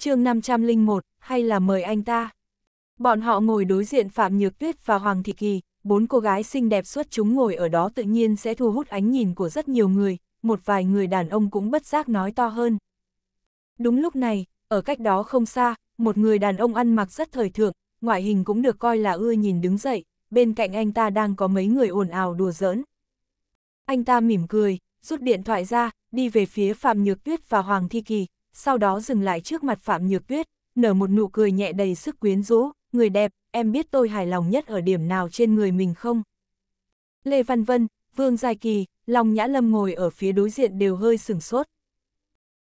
chương 501, hay là mời anh ta. Bọn họ ngồi đối diện Phạm Nhược Tuyết và Hoàng Thị Kỳ, bốn cô gái xinh đẹp xuất chúng ngồi ở đó tự nhiên sẽ thu hút ánh nhìn của rất nhiều người, một vài người đàn ông cũng bất giác nói to hơn. Đúng lúc này, ở cách đó không xa, một người đàn ông ăn mặc rất thời thượng, ngoại hình cũng được coi là ưa nhìn đứng dậy, bên cạnh anh ta đang có mấy người ồn ào đùa giỡn. Anh ta mỉm cười, rút điện thoại ra, đi về phía Phạm Nhược Tuyết và Hoàng Thi Kỳ, sau đó dừng lại trước mặt Phạm Nhược Tuyết, nở một nụ cười nhẹ đầy sức quyến rũ, người đẹp, em biết tôi hài lòng nhất ở điểm nào trên người mình không? Lê Văn Vân, Vương Giai Kỳ, Long Nhã Lâm ngồi ở phía đối diện đều hơi sừng sốt.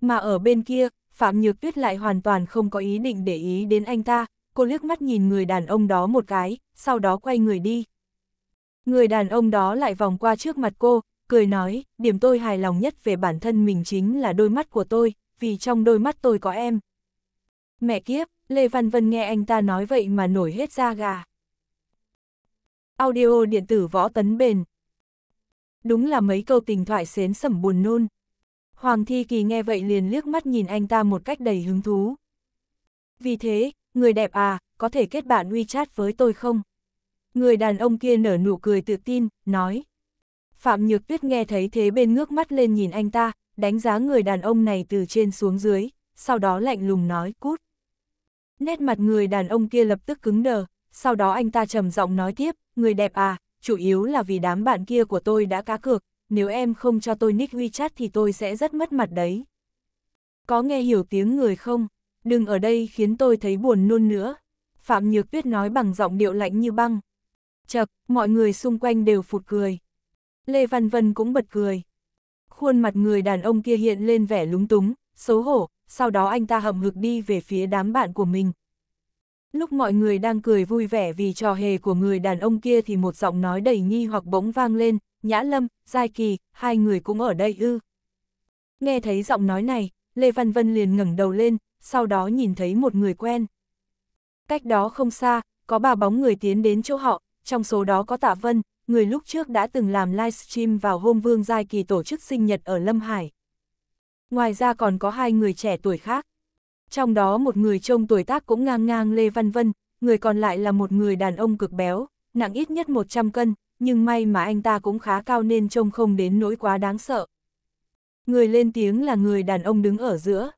Mà ở bên kia, Phạm Nhược Tuyết lại hoàn toàn không có ý định để ý đến anh ta, cô liếc mắt nhìn người đàn ông đó một cái, sau đó quay người đi. Người đàn ông đó lại vòng qua trước mặt cô, cười nói, điểm tôi hài lòng nhất về bản thân mình chính là đôi mắt của tôi, vì trong đôi mắt tôi có em. Mẹ kiếp, Lê Văn Vân nghe anh ta nói vậy mà nổi hết da gà. Audio điện tử võ tấn bền. Đúng là mấy câu tình thoại xến sẩm buồn nôn. Hoàng Thi Kỳ nghe vậy liền liếc mắt nhìn anh ta một cách đầy hứng thú. Vì thế, người đẹp à, có thể kết bạn WeChat với tôi không? Người đàn ông kia nở nụ cười tự tin, nói. Phạm Nhược Tuyết nghe thấy thế bên ngước mắt lên nhìn anh ta, đánh giá người đàn ông này từ trên xuống dưới, sau đó lạnh lùng nói cút. Nét mặt người đàn ông kia lập tức cứng đờ, sau đó anh ta trầm giọng nói tiếp, người đẹp à, chủ yếu là vì đám bạn kia của tôi đã cá cược, nếu em không cho tôi nick WeChat thì tôi sẽ rất mất mặt đấy. Có nghe hiểu tiếng người không? Đừng ở đây khiến tôi thấy buồn nôn nữa. Phạm Nhược Tuyết nói bằng giọng điệu lạnh như băng. Chật, mọi người xung quanh đều phụt cười. Lê Văn Vân cũng bật cười. Khuôn mặt người đàn ông kia hiện lên vẻ lúng túng, xấu hổ, sau đó anh ta hậm hực đi về phía đám bạn của mình. Lúc mọi người đang cười vui vẻ vì trò hề của người đàn ông kia thì một giọng nói đầy nghi hoặc bỗng vang lên, Nhã Lâm, Giai Kỳ, hai người cũng ở đây ư. Nghe thấy giọng nói này, Lê Văn Vân liền ngẩng đầu lên, sau đó nhìn thấy một người quen. Cách đó không xa, có ba bóng người tiến đến chỗ họ, trong số đó có Tạ Vân, người lúc trước đã từng làm livestream vào hôm Vương Giai Kỳ tổ chức sinh nhật ở Lâm Hải. Ngoài ra còn có hai người trẻ tuổi khác. Trong đó một người trông tuổi tác cũng ngang ngang Lê Văn Vân, người còn lại là một người đàn ông cực béo, nặng ít nhất 100 cân, nhưng may mà anh ta cũng khá cao nên trông không đến nỗi quá đáng sợ. Người lên tiếng là người đàn ông đứng ở giữa.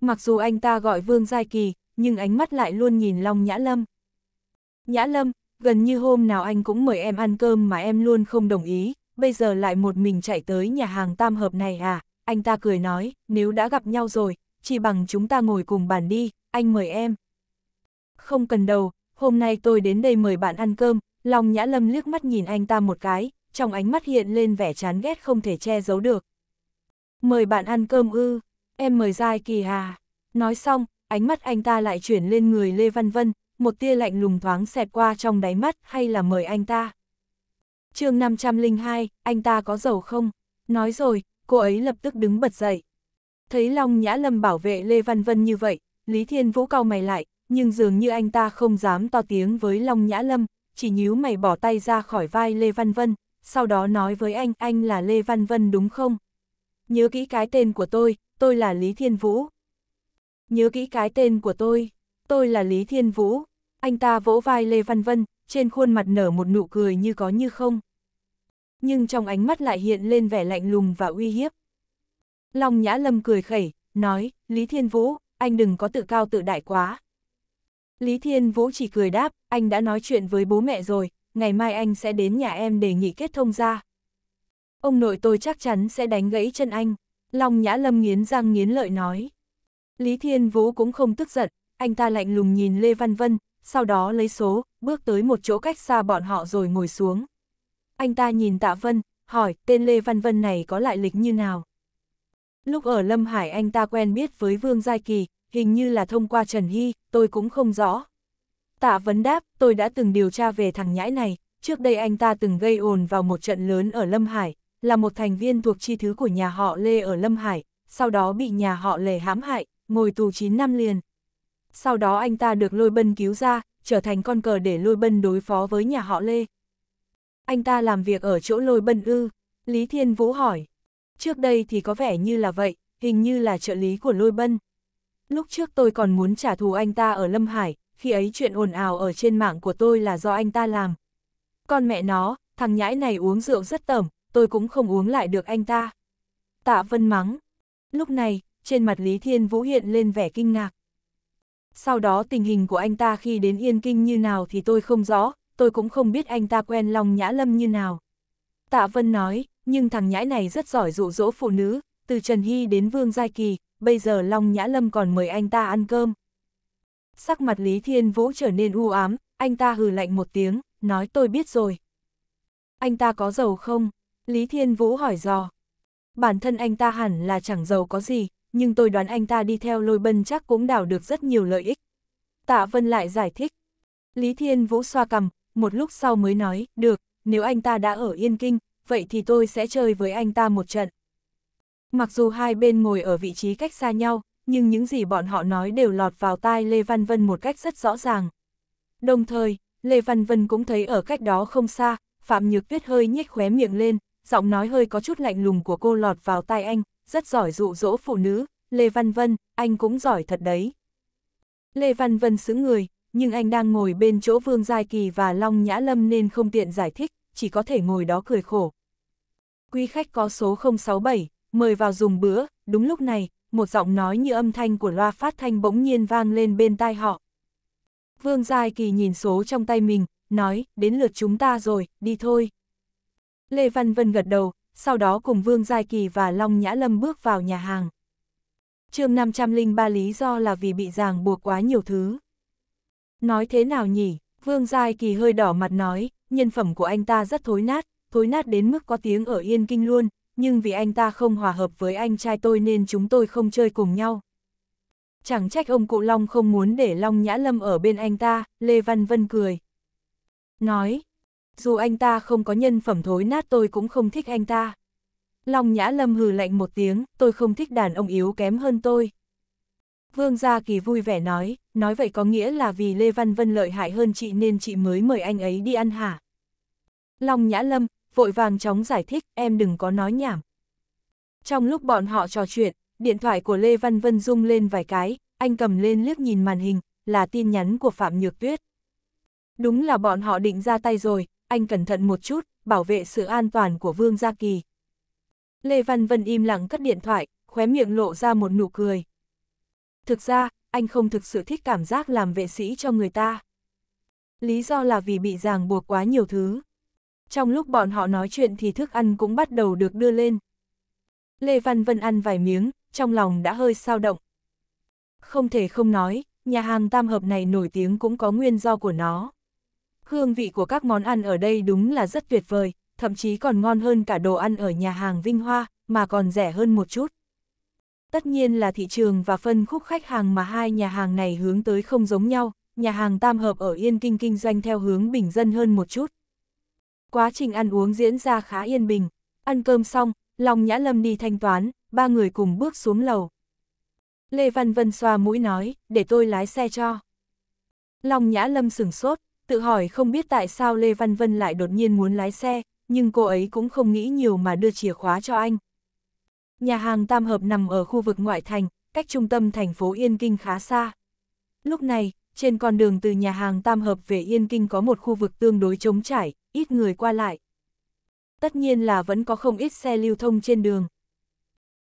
Mặc dù anh ta gọi Vương Giai Kỳ, nhưng ánh mắt lại luôn nhìn Long Nhã Lâm. Nhã Lâm, gần như hôm nào anh cũng mời em ăn cơm mà em luôn không đồng ý, bây giờ lại một mình chạy tới nhà hàng tam hợp này à, anh ta cười nói, nếu đã gặp nhau rồi, chỉ bằng chúng ta ngồi cùng bàn đi, anh mời em. Không cần đâu hôm nay tôi đến đây mời bạn ăn cơm, Long Nhã Lâm liếc mắt nhìn anh ta một cái, trong ánh mắt hiện lên vẻ chán ghét không thể che giấu được. Mời bạn ăn cơm ư, em mời dai kỳ hà. Nói xong, ánh mắt anh ta lại chuyển lên người Lê Văn Vân, một tia lạnh lùng thoáng xẹt qua trong đáy mắt hay là mời anh ta. chương 502, anh ta có giàu không? Nói rồi, cô ấy lập tức đứng bật dậy. Thấy Long Nhã Lâm bảo vệ Lê Văn Vân như vậy, Lý Thiên Vũ cau mày lại, nhưng dường như anh ta không dám to tiếng với Long Nhã Lâm, chỉ nhíu mày bỏ tay ra khỏi vai Lê Văn Vân, sau đó nói với anh, anh là Lê Văn Vân đúng không? Nhớ kỹ cái tên của tôi, tôi là Lý Thiên Vũ. Nhớ kỹ cái tên của tôi, tôi là Lý Thiên Vũ. Anh ta vỗ vai Lê Văn Vân, trên khuôn mặt nở một nụ cười như có như không. Nhưng trong ánh mắt lại hiện lên vẻ lạnh lùng và uy hiếp. Long Nhã Lâm cười khẩy, nói, Lý Thiên Vũ, anh đừng có tự cao tự đại quá. Lý Thiên Vũ chỉ cười đáp, anh đã nói chuyện với bố mẹ rồi, ngày mai anh sẽ đến nhà em để nghỉ kết thông ra. Ông nội tôi chắc chắn sẽ đánh gãy chân anh, Long Nhã Lâm nghiến răng nghiến lợi nói. Lý Thiên Vũ cũng không tức giận, anh ta lạnh lùng nhìn Lê Văn Vân, sau đó lấy số, bước tới một chỗ cách xa bọn họ rồi ngồi xuống. Anh ta nhìn Tạ Vân, hỏi tên Lê Văn Vân này có lại lịch như nào. Lúc ở Lâm Hải anh ta quen biết với Vương Giai Kỳ, hình như là thông qua Trần Hy, tôi cũng không rõ. Tạ Vân đáp, tôi đã từng điều tra về thằng nhãi này, trước đây anh ta từng gây ồn vào một trận lớn ở Lâm Hải, là một thành viên thuộc chi thứ của nhà họ Lê ở Lâm Hải, sau đó bị nhà họ Lê hãm hại, ngồi tù 9 năm liền sau đó anh ta được lôi bân cứu ra, trở thành con cờ để lôi bân đối phó với nhà họ Lê. Anh ta làm việc ở chỗ lôi bân ư, Lý Thiên Vũ hỏi. Trước đây thì có vẻ như là vậy, hình như là trợ lý của lôi bân. Lúc trước tôi còn muốn trả thù anh ta ở Lâm Hải, khi ấy chuyện ồn ào ở trên mạng của tôi là do anh ta làm. Con mẹ nó, thằng nhãi này uống rượu rất tẩm, tôi cũng không uống lại được anh ta. Tạ Vân mắng. Lúc này, trên mặt Lý Thiên Vũ hiện lên vẻ kinh ngạc. Sau đó tình hình của anh ta khi đến Yên Kinh như nào thì tôi không rõ, tôi cũng không biết anh ta quen Long Nhã Lâm như nào. Tạ Vân nói, nhưng thằng nhãi này rất giỏi dụ dỗ phụ nữ, từ Trần Hy đến Vương Giai Kỳ, bây giờ Long Nhã Lâm còn mời anh ta ăn cơm. Sắc mặt Lý Thiên Vũ trở nên u ám, anh ta hừ lạnh một tiếng, nói tôi biết rồi. Anh ta có giàu không? Lý Thiên Vũ hỏi dò. Bản thân anh ta hẳn là chẳng giàu có gì, nhưng tôi đoán anh ta đi theo lôi bân chắc cũng đào được rất nhiều lợi ích. Tạ Vân lại giải thích. Lý Thiên Vũ xoa cầm, một lúc sau mới nói, được, nếu anh ta đã ở Yên Kinh, vậy thì tôi sẽ chơi với anh ta một trận. Mặc dù hai bên ngồi ở vị trí cách xa nhau, nhưng những gì bọn họ nói đều lọt vào tai Lê Văn Vân một cách rất rõ ràng. Đồng thời, Lê Văn Vân cũng thấy ở cách đó không xa, Phạm Nhược Tuyết hơi nhếch khóe miệng lên, giọng nói hơi có chút lạnh lùng của cô lọt vào tai anh, rất giỏi dụ dỗ phụ nữ, Lê Văn Vân, anh cũng giỏi thật đấy. Lê Văn Vân xứng người, nhưng anh đang ngồi bên chỗ Vương Giai Kỳ và Long Nhã Lâm nên không tiện giải thích, chỉ có thể ngồi đó cười khổ. Quý khách có số 067, mời vào dùng bữa, đúng lúc này, một giọng nói như âm thanh của loa phát thanh bỗng nhiên vang lên bên tai họ. Vương Giai Kỳ nhìn số trong tay mình, nói, đến lượt chúng ta rồi, đi thôi. Lê Văn Vân gật đầu, sau đó cùng Vương Giai Kỳ và Long Nhã Lâm bước vào nhà hàng. chương 503 lý do là vì bị ràng buộc quá nhiều thứ. Nói thế nào nhỉ, Vương Giai Kỳ hơi đỏ mặt nói, nhân phẩm của anh ta rất thối nát, thối nát đến mức có tiếng ở Yên Kinh luôn, nhưng vì anh ta không hòa hợp với anh trai tôi nên chúng tôi không chơi cùng nhau. Chẳng trách ông cụ Long không muốn để Long Nhã Lâm ở bên anh ta, Lê Văn Vân cười. Nói, dù anh ta không có nhân phẩm thối nát tôi cũng không thích anh ta. Long Nhã Lâm hừ lạnh một tiếng, tôi không thích đàn ông yếu kém hơn tôi. Vương Gia Kỳ vui vẻ nói, nói vậy có nghĩa là vì Lê Văn Vân lợi hại hơn chị nên chị mới mời anh ấy đi ăn hả? Long Nhã Lâm, vội vàng chóng giải thích, em đừng có nói nhảm. Trong lúc bọn họ trò chuyện, điện thoại của Lê Văn Vân rung lên vài cái, anh cầm lên liếc nhìn màn hình, là tin nhắn của Phạm Nhược Tuyết. Đúng là bọn họ định ra tay rồi, anh cẩn thận một chút, bảo vệ sự an toàn của Vương Gia Kỳ. Lê Văn Vân im lặng cất điện thoại, khóe miệng lộ ra một nụ cười. Thực ra, anh không thực sự thích cảm giác làm vệ sĩ cho người ta. Lý do là vì bị ràng buộc quá nhiều thứ. Trong lúc bọn họ nói chuyện thì thức ăn cũng bắt đầu được đưa lên. Lê Văn Vân ăn vài miếng, trong lòng đã hơi sao động. Không thể không nói, nhà hàng tam hợp này nổi tiếng cũng có nguyên do của nó. Hương vị của các món ăn ở đây đúng là rất tuyệt vời, thậm chí còn ngon hơn cả đồ ăn ở nhà hàng Vinh Hoa, mà còn rẻ hơn một chút. Tất nhiên là thị trường và phân khúc khách hàng mà hai nhà hàng này hướng tới không giống nhau, nhà hàng Tam Hợp ở Yên Kinh kinh doanh theo hướng bình dân hơn một chút. Quá trình ăn uống diễn ra khá yên bình, ăn cơm xong, Long Nhã Lâm đi thanh toán, ba người cùng bước xuống lầu. Lê Văn Vân xoa mũi nói, để tôi lái xe cho. Long Nhã Lâm sửng sốt, tự hỏi không biết tại sao Lê Văn Vân lại đột nhiên muốn lái xe, nhưng cô ấy cũng không nghĩ nhiều mà đưa chìa khóa cho anh. Nhà hàng Tam Hợp nằm ở khu vực ngoại thành, cách trung tâm thành phố Yên Kinh khá xa. Lúc này, trên con đường từ nhà hàng Tam Hợp về Yên Kinh có một khu vực tương đối trống trải, ít người qua lại. Tất nhiên là vẫn có không ít xe lưu thông trên đường.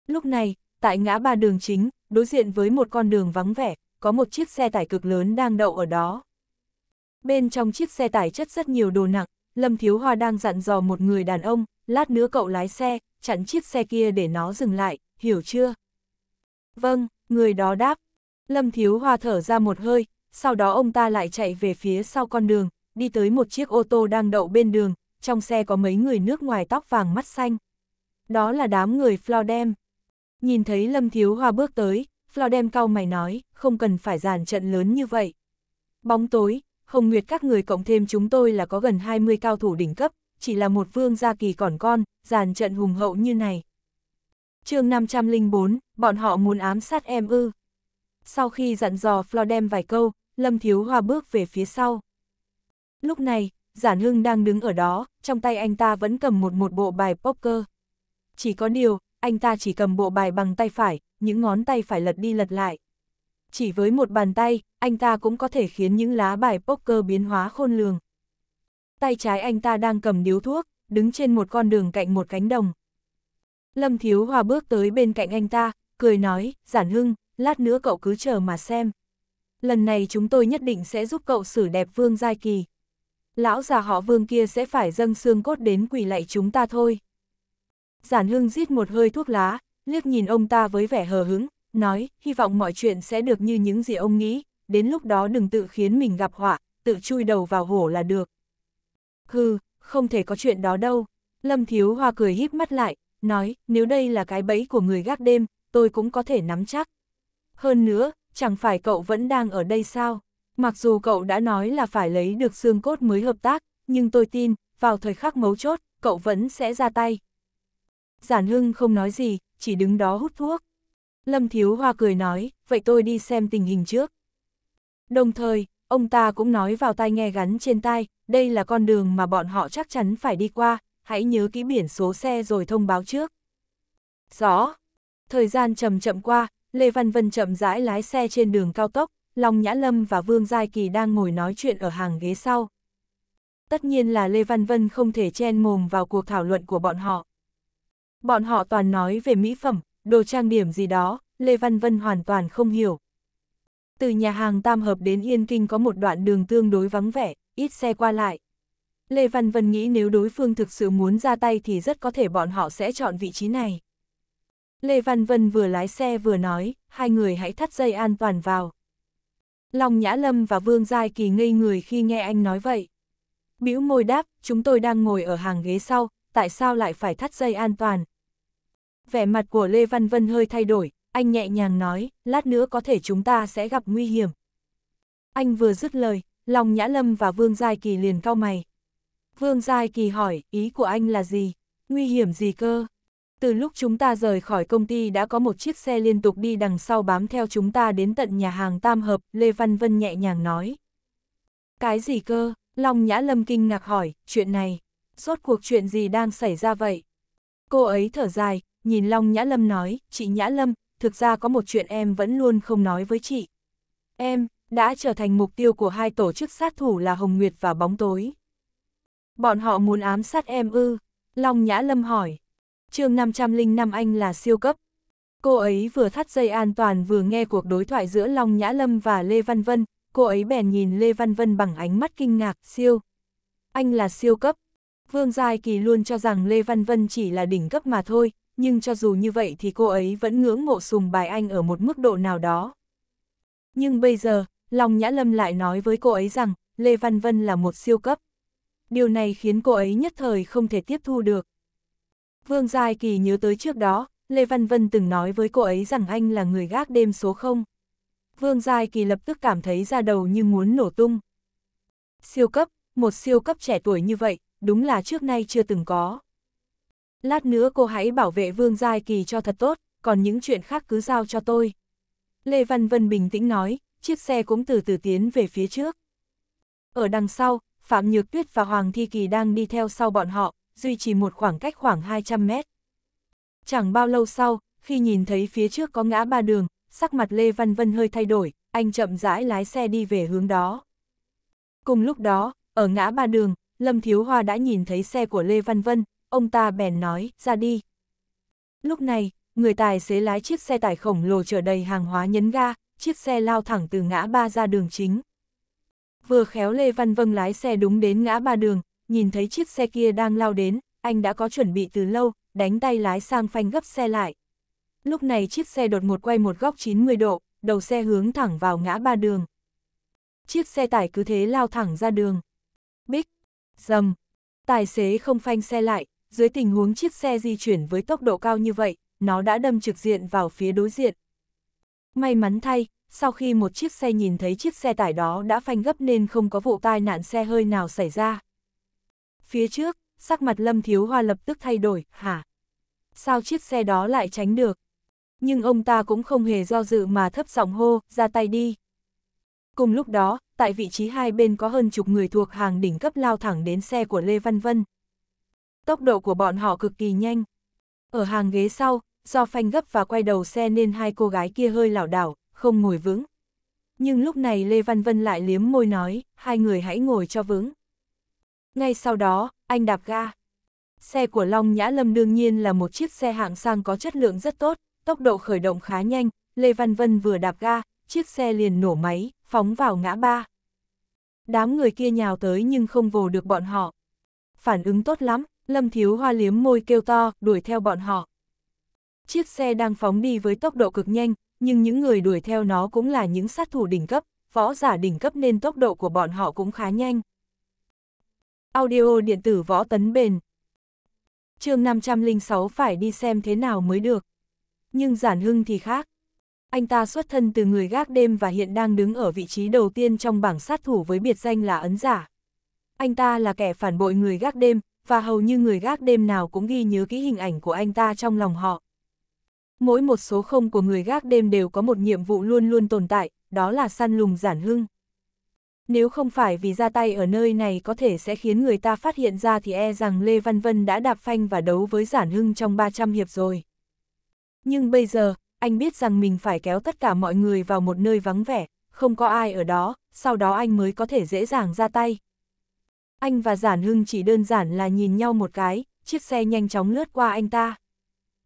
Lúc này, tại ngã ba đường chính, đối diện với một con đường vắng vẻ, có một chiếc xe tải cực lớn đang đậu ở đó. Bên trong chiếc xe tải chất rất nhiều đồ nặng, Lâm Thiếu Hoa đang dặn dò một người đàn ông, lát nữa cậu lái xe, chặn chiếc xe kia để nó dừng lại, hiểu chưa? Vâng, người đó đáp. Lâm Thiếu Hoa thở ra một hơi, sau đó ông ta lại chạy về phía sau con đường, đi tới một chiếc ô tô đang đậu bên đường, trong xe có mấy người nước ngoài tóc vàng mắt xanh. Đó là đám người Flodem. Nhìn thấy Lâm Thiếu Hoa bước tới, Flodem cau mày nói, không cần phải dàn trận lớn như vậy. Bóng tối, Hồng Nguyệt các người cộng thêm chúng tôi là có gần 20 cao thủ đỉnh cấp, chỉ là một vương gia kỳ còn con, dàn trận hùng hậu như này. chương 504, bọn họ muốn ám sát em ư. Sau khi dặn dò Flo đem vài câu, Lâm Thiếu Hoa bước về phía sau. Lúc này, Giản Hưng đang đứng ở đó, trong tay anh ta vẫn cầm một một bộ bài poker. Chỉ có điều, anh ta chỉ cầm bộ bài bằng tay phải, những ngón tay phải lật đi lật lại, chỉ với một bàn tay, anh ta cũng có thể khiến những lá bài poker biến hóa khôn lường. Tay trái anh ta đang cầm điếu thuốc, đứng trên một con đường cạnh một cánh đồng. Lâm Thiếu Hòa bước tới bên cạnh anh ta, cười nói, giản hưng, lát nữa cậu cứ chờ mà xem. Lần này chúng tôi nhất định sẽ giúp cậu xử đẹp Vương Giai Kỳ. Lão già họ Vương kia sẽ phải dâng xương cốt đến quỳ lạy chúng ta thôi. Giản hưng rít một hơi thuốc lá, liếc nhìn ông ta với vẻ hờ hứng, nói, hy vọng mọi chuyện sẽ được như những gì ông nghĩ, đến lúc đó đừng tự khiến mình gặp họa, tự chui đầu vào hổ là được. Hừ, không thể có chuyện đó đâu. Lâm Thiếu Hoa cười híp mắt lại, nói, nếu đây là cái bẫy của người gác đêm, tôi cũng có thể nắm chắc. Hơn nữa, chẳng phải cậu vẫn đang ở đây sao? Mặc dù cậu đã nói là phải lấy được xương cốt mới hợp tác, nhưng tôi tin, vào thời khắc mấu chốt, cậu vẫn sẽ ra tay. Giản Hưng không nói gì, chỉ đứng đó hút thuốc. Lâm Thiếu Hoa cười nói, vậy tôi đi xem tình hình trước. Đồng thời, ông ta cũng nói vào tai nghe gắn trên tai, đây là con đường mà bọn họ chắc chắn phải đi qua, hãy nhớ kỹ biển số xe rồi thông báo trước. Rõ. Thời gian chậm chậm qua, Lê Văn Vân chậm rãi lái xe trên đường cao tốc, Long Nhã Lâm và Vương Giai Kỳ đang ngồi nói chuyện ở hàng ghế sau. Tất nhiên là Lê Văn Vân không thể chen mồm vào cuộc thảo luận của bọn họ. Bọn họ toàn nói về mỹ phẩm, đồ trang điểm gì đó, Lê Văn Vân hoàn toàn không hiểu. Từ nhà hàng Tam Hợp đến Yên Kinh có một đoạn đường tương đối vắng vẻ, ít xe qua lại. Lê Văn Vân nghĩ nếu đối phương thực sự muốn ra tay thì rất có thể bọn họ sẽ chọn vị trí này. Lê Văn Vân vừa lái xe vừa nói, hai người hãy thắt dây an toàn vào. Long Nhã Lâm và Vương Giai Kỳ ngây người khi nghe anh nói vậy. Bĩu môi đáp, chúng tôi đang ngồi ở hàng ghế sau, tại sao lại phải thắt dây an toàn, vẻ mặt của Lê Văn Vân hơi thay đổi, anh nhẹ nhàng nói, lát nữa có thể chúng ta sẽ gặp nguy hiểm. Anh vừa dứt lời, lòng Nhã Lâm và Vương Giai Kỳ liền cau mày. Vương Giai Kỳ hỏi, ý của anh là gì? Nguy hiểm gì cơ? Từ lúc chúng ta rời khỏi công ty đã có một chiếc xe liên tục đi đằng sau bám theo chúng ta đến tận nhà hàng Tam Hợp, Lê Văn Vân nhẹ nhàng nói. Cái gì cơ? Long Nhã Lâm kinh ngạc hỏi, chuyện này, rốt cuộc chuyện gì đang xảy ra vậy? Cô ấy thở dài, nhìn Long Nhã Lâm nói, chị Nhã Lâm, thực ra có một chuyện em vẫn luôn không nói với chị. Em, đã trở thành mục tiêu của hai tổ chức sát thủ là Hồng Nguyệt và Bóng Tối. Bọn họ muốn ám sát em ư, Long Nhã Lâm hỏi. chương 505 anh là siêu cấp. Cô ấy vừa thắt dây an toàn vừa nghe cuộc đối thoại giữa Long Nhã Lâm và Lê Văn Vân, cô ấy bèn nhìn Lê Văn Vân bằng ánh mắt kinh ngạc, siêu. Anh là siêu cấp, Vương Giai Kỳ luôn cho rằng Lê Văn Vân chỉ là đỉnh cấp mà thôi, nhưng cho dù như vậy thì cô ấy vẫn ngưỡng mộ sùng bài anh ở một mức độ nào đó. Nhưng bây giờ, Long Nhã Lâm lại nói với cô ấy rằng Lê Văn Vân là một siêu cấp. Điều này khiến cô ấy nhất thời không thể tiếp thu được. Vương Giai Kỳ nhớ tới trước đó, Lê Văn Vân từng nói với cô ấy rằng anh là người gác đêm số 0. Vương Giai Kỳ lập tức cảm thấy ra đầu như muốn nổ tung. Siêu cấp, một siêu cấp trẻ tuổi như vậy, đúng là trước nay chưa từng có. Lát nữa cô hãy bảo vệ Vương Giai Kỳ cho thật tốt, còn những chuyện khác cứ giao cho tôi. Lê Văn Vân bình tĩnh nói, chiếc xe cũng từ từ tiến về phía trước. Ở đằng sau, Phạm Nhược Tuyết và Hoàng Thi Kỳ đang đi theo sau bọn họ, duy trì một khoảng cách khoảng 200 mét. Chẳng bao lâu sau, khi nhìn thấy phía trước có ngã ba đường, sắc mặt Lê Văn Vân hơi thay đổi, anh chậm rãi lái xe đi về hướng đó. Cùng lúc đó, ở ngã ba đường, Lâm Thiếu Hoa đã nhìn thấy xe của Lê Văn Vân, ông ta bèn nói, ra đi. Lúc này, người tài xế lái chiếc xe tải khổng lồ chở đầy hàng hóa nhấn ga, chiếc xe lao thẳng từ ngã ba ra đường chính. Vừa khéo Lê Văn Vân lái xe đúng đến ngã ba đường, nhìn thấy chiếc xe kia đang lao đến, anh đã có chuẩn bị từ lâu, đánh tay lái sang phanh gấp xe lại. Lúc này chiếc xe đột ngột quay một góc 90 độ, đầu xe hướng thẳng vào ngã ba đường. Chiếc xe tải cứ thế lao thẳng ra đường. Bích, dầm. Tài xế không phanh xe lại, dưới tình huống chiếc xe di chuyển với tốc độ cao như vậy, nó đã đâm trực diện vào phía đối diện. May mắn thay, sau khi một chiếc xe nhìn thấy chiếc xe tải đó đã phanh gấp nên không có vụ tai nạn xe hơi nào xảy ra. Phía trước, sắc mặt Lâm Thiếu Hoa lập tức thay đổi, hả? Sao chiếc xe đó lại tránh được? Nhưng ông ta cũng không hề do dự mà thấp giọng hô, ra tay đi. Cùng lúc đó, tại vị trí hai bên có hơn chục người thuộc hàng đỉnh cấp lao thẳng đến xe của Lê Văn Vân. Tốc độ của bọn họ cực kỳ nhanh. Ở hàng ghế sau, do phanh gấp và quay đầu xe nên hai cô gái kia hơi lảo đảo, không ngồi vững. Nhưng lúc này Lê Văn Vân lại liếm môi nói, hai người hãy ngồi cho vững. Ngay sau đó, anh đạp ga. Xe của Long Nhã Lâm đương nhiên là một chiếc xe hạng sang có chất lượng rất tốt, tốc độ khởi động khá nhanh, Lê Văn Vân vừa đạp ga, chiếc xe liền nổ máy, phóng vào ngã ba. Đám người kia nhào tới nhưng không vồ được bọn họ. Phản ứng tốt lắm, Lâm Thiếu Hoa liếm môi kêu to, đuổi theo bọn họ. Chiếc xe đang phóng đi với tốc độ cực nhanh, nhưng những người đuổi theo nó cũng là những sát thủ đỉnh cấp, võ giả đỉnh cấp nên tốc độ của bọn họ cũng khá nhanh. Audio điện tử võ tấn bền chương 506 phải đi xem thế nào mới được. Nhưng giản hưng thì khác, anh ta xuất thân từ người gác đêm và hiện đang đứng ở vị trí đầu tiên trong bảng sát thủ với biệt danh là ấn giả. Anh ta là kẻ phản bội người gác đêm, và hầu như người gác đêm nào cũng ghi nhớ kỹ hình ảnh của anh ta trong lòng họ. Mỗi một số không của người gác đêm đều có một nhiệm vụ luôn luôn tồn tại, đó là săn lùng giản hưng. Nếu không phải vì ra tay ở nơi này có thể sẽ khiến người ta phát hiện ra thì e rằng Lê Văn Vân đã đạp phanh và đấu với giản hưng trong 300 hiệp rồi. Nhưng bây giờ, anh biết rằng mình phải kéo tất cả mọi người vào một nơi vắng vẻ, không có ai ở đó, sau đó anh mới có thể dễ dàng ra tay. Anh và Giản Hưng chỉ đơn giản là nhìn nhau một cái, chiếc xe nhanh chóng lướt qua anh ta.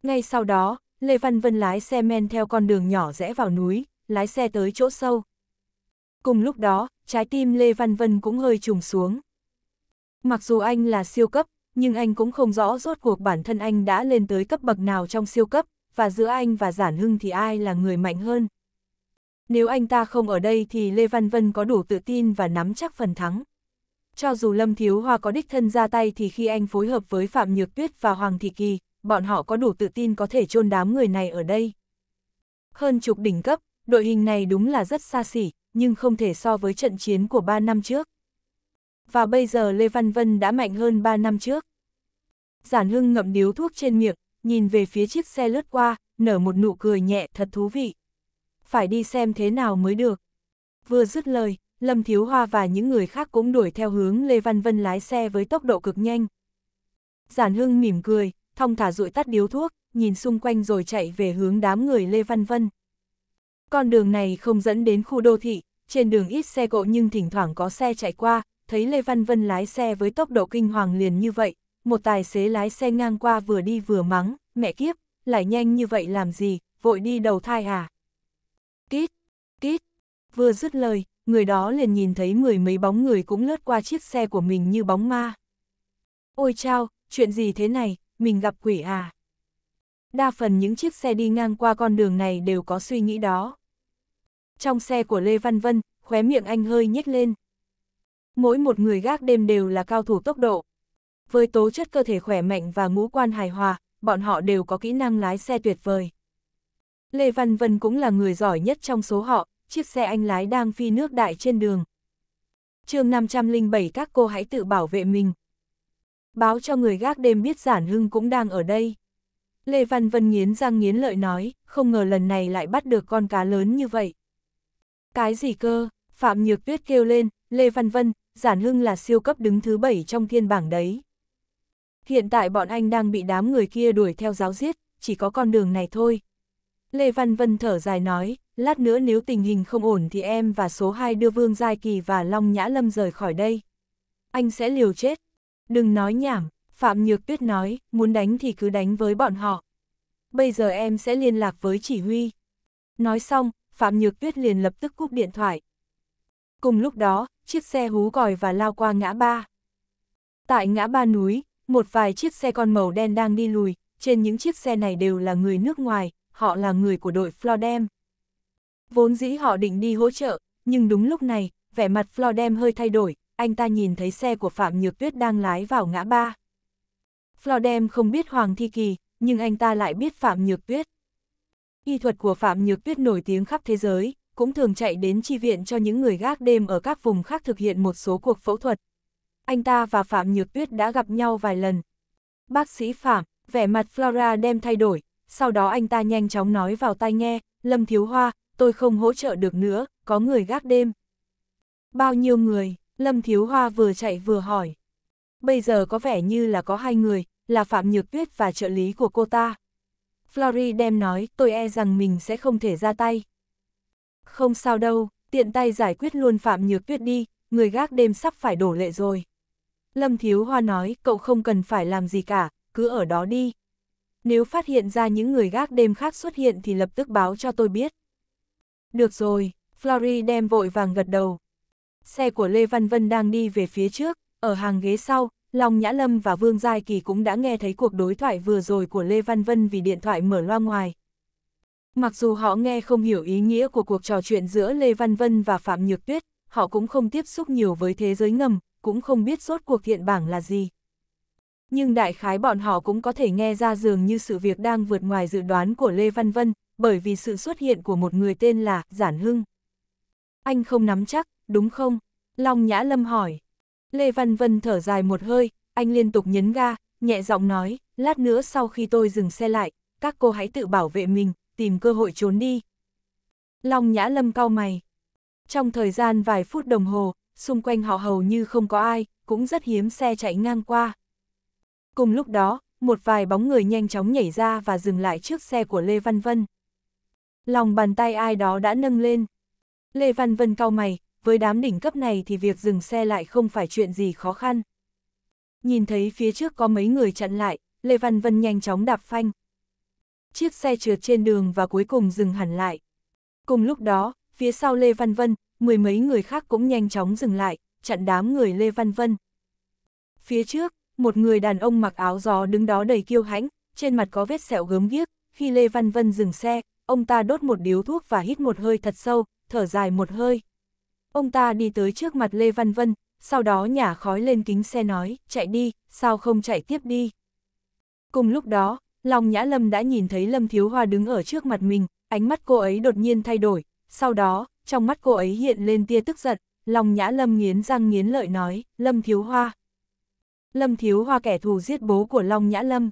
Ngay sau đó, Lê Văn Vân lái xe men theo con đường nhỏ rẽ vào núi, lái xe tới chỗ sâu. Cùng lúc đó, trái tim Lê Văn Vân cũng hơi trùng xuống. Mặc dù anh là siêu cấp, nhưng anh cũng không rõ rốt cuộc bản thân anh đã lên tới cấp bậc nào trong siêu cấp, và giữa anh và Giản Hưng thì ai là người mạnh hơn. Nếu anh ta không ở đây thì Lê Văn Vân có đủ tự tin và nắm chắc phần thắng. Cho dù Lâm Thiếu Hoa có đích thân ra tay thì khi anh phối hợp với Phạm Nhược Tuyết và Hoàng Thị Kỳ, bọn họ có đủ tự tin có thể chôn đám người này ở đây. Hơn chục đỉnh cấp, đội hình này đúng là rất xa xỉ, nhưng không thể so với trận chiến của 3 năm trước. Và bây giờ Lê Văn Vân đã mạnh hơn 3 năm trước. Giản Hưng ngậm điếu thuốc trên miệng, nhìn về phía chiếc xe lướt qua, nở một nụ cười nhẹ thật thú vị. Phải đi xem thế nào mới được. Vừa dứt lời, Lâm Thiếu Hoa và những người khác cũng đuổi theo hướng Lê Văn Vân lái xe với tốc độ cực nhanh. Giản Hưng mỉm cười, thong thả rụi tắt điếu thuốc, nhìn xung quanh rồi chạy về hướng đám người Lê Văn Vân. Con đường này không dẫn đến khu đô thị, trên đường ít xe cộ nhưng thỉnh thoảng có xe chạy qua, thấy Lê Văn Vân lái xe với tốc độ kinh hoàng liền như vậy, một tài xế lái xe ngang qua vừa đi vừa mắng, mẹ kiếp, lại nhanh như vậy làm gì, vội đi đầu thai à. kít kít vừa dứt lời, người đó liền nhìn thấy mười mấy bóng người cũng lướt qua chiếc xe của mình như bóng ma. Ôi chao, chuyện gì thế này, mình gặp quỷ à. Đa phần những chiếc xe đi ngang qua con đường này đều có suy nghĩ đó. Trong xe của Lê Văn Vân, khóe miệng anh hơi nhếch lên. Mỗi một người gác đêm đều là cao thủ tốc độ, với tố chất cơ thể khỏe mạnh và ngũ quan hài hòa, bọn họ đều có kỹ năng lái xe tuyệt vời. Lê Văn Vân cũng là người giỏi nhất trong số họ, chiếc xe anh lái đang phi nước đại trên đường. chương 507 các cô hãy tự bảo vệ mình. Báo cho người gác đêm biết Giản Hưng cũng đang ở đây. Lê Văn Vân nghiến răng nghiến lợi nói, không ngờ lần này lại bắt được con cá lớn như vậy. Cái gì cơ, Phạm Nhược Tuyết kêu lên, Lê Văn Vân, Giản Hưng là siêu cấp đứng thứ bảy trong thiên bảng đấy. Hiện tại bọn anh đang bị đám người kia đuổi theo giáo giết, chỉ có con đường này thôi. Lê Văn Vân thở dài nói, lát nữa nếu tình hình không ổn thì em và số 2 đưa Vương Giai Kỳ và Long Nhã Lâm rời khỏi đây. Anh sẽ liều chết. Đừng nói nhảm, Phạm Nhược Tuyết nói, muốn đánh thì cứ đánh với bọn họ. Bây giờ em sẽ liên lạc với chỉ huy. Nói xong, Phạm Nhược Tuyết liền lập tức cúp điện thoại. Cùng lúc đó, chiếc xe hú còi và lao qua ngã ba. Tại ngã ba núi, một vài chiếc xe con màu đen đang đi lùi, trên những chiếc xe này đều là người nước ngoài, họ là người của đội Flodem. Vốn dĩ họ định đi hỗ trợ, nhưng đúng lúc này, vẻ mặt Flodem hơi thay đổi, anh ta nhìn thấy xe của Phạm Nhược Tuyết đang lái vào ngã ba. Flodem không biết Hoàng Thi Kỳ, nhưng anh ta lại biết Phạm Nhược Tuyết. Y thuật của Phạm Nhược Tuyết nổi tiếng khắp thế giới, cũng thường chạy đến chi viện cho những người gác đêm ở các vùng khác thực hiện một số cuộc phẫu thuật, anh ta và Phạm Nhược Tuyết đã gặp nhau vài lần. Bác sĩ Phạm, vẻ mặt Flora đem thay đổi, sau đó anh ta nhanh chóng nói vào tai nghe, Lâm Thiếu Hoa, tôi không hỗ trợ được nữa, có người gác đêm. Bao nhiêu người, Lâm Thiếu Hoa vừa chạy vừa hỏi. Bây giờ có vẻ như là có hai người, là Phạm Nhược Tuyết và trợ lý của cô ta. Flory đem nói, tôi e rằng mình sẽ không thể ra tay. Không sao đâu, tiện tay giải quyết luôn Phạm Nhược Tuyết đi, người gác đêm sắp phải đổ lệ rồi. Lâm Thiếu Hoa nói, cậu không cần phải làm gì cả, cứ ở đó đi. Nếu phát hiện ra những người gác đêm khác xuất hiện thì lập tức báo cho tôi biết. Được rồi, Flory đem vội vàng gật đầu. Xe của Lê Văn Vân đang đi về phía trước, ở hàng ghế sau, Long Nhã Lâm và Vương Giai Kỳ cũng đã nghe thấy cuộc đối thoại vừa rồi của Lê Văn Vân vì điện thoại mở loa ngoài. Mặc dù họ nghe không hiểu ý nghĩa của cuộc trò chuyện giữa Lê Văn Vân và Phạm Nhược Tuyết, họ cũng không tiếp xúc nhiều với thế giới ngầm, cũng không biết sốt cuộc thiện bảng là gì. Nhưng đại khái bọn họ cũng có thể nghe ra dường như sự việc đang vượt ngoài dự đoán của Lê Văn Vân, bởi vì sự xuất hiện của một người tên là Giản Hưng. Anh không nắm chắc, đúng không? Long Nhã Lâm hỏi. Lê Văn Vân thở dài một hơi, anh liên tục nhấn ga, nhẹ giọng nói, lát nữa sau khi tôi dừng xe lại, các cô hãy tự bảo vệ mình, tìm cơ hội trốn đi. Long Nhã Lâm cau mày. Trong thời gian vài phút đồng hồ, xung quanh họ hầu như không có ai, cũng rất hiếm xe chạy ngang qua. Cùng lúc đó, một vài bóng người nhanh chóng nhảy ra và dừng lại trước xe của Lê Văn Vân. Lòng bàn tay ai đó đã nâng lên. Lê Văn Vân cau mày, với đám đỉnh cấp này thì việc dừng xe lại không phải chuyện gì khó khăn. Nhìn thấy phía trước có mấy người chặn lại, Lê Văn Vân nhanh chóng đạp phanh. Chiếc xe trượt trên đường và cuối cùng dừng hẳn lại. Cùng lúc đó, phía sau Lê Văn Vân, mười mấy người khác cũng nhanh chóng dừng lại, chặn đám người Lê Văn Vân. Phía trước, một người đàn ông mặc áo gió đứng đó đầy kiêu hãnh, trên mặt có vết sẹo gớm ghiếc, khi Lê Văn Vân dừng xe, ông ta đốt một điếu thuốc và hít một hơi thật sâu, thở dài một hơi. Ông ta đi tới trước mặt Lê Văn Vân, sau đó nhả khói lên kính xe nói, chạy đi, sao không chạy tiếp đi. Cùng lúc đó, Long Nhã Lâm đã nhìn thấy Lâm Thiếu Hoa đứng ở trước mặt mình, ánh mắt cô ấy đột nhiên thay đổi, sau đó, trong mắt cô ấy hiện lên tia tức giận, lòng nhã Lâm nghiến răng nghiến lợi nói, Lâm Thiếu Hoa. Lâm Thiếu Hoa kẻ thù giết bố của Long Nhã Lâm.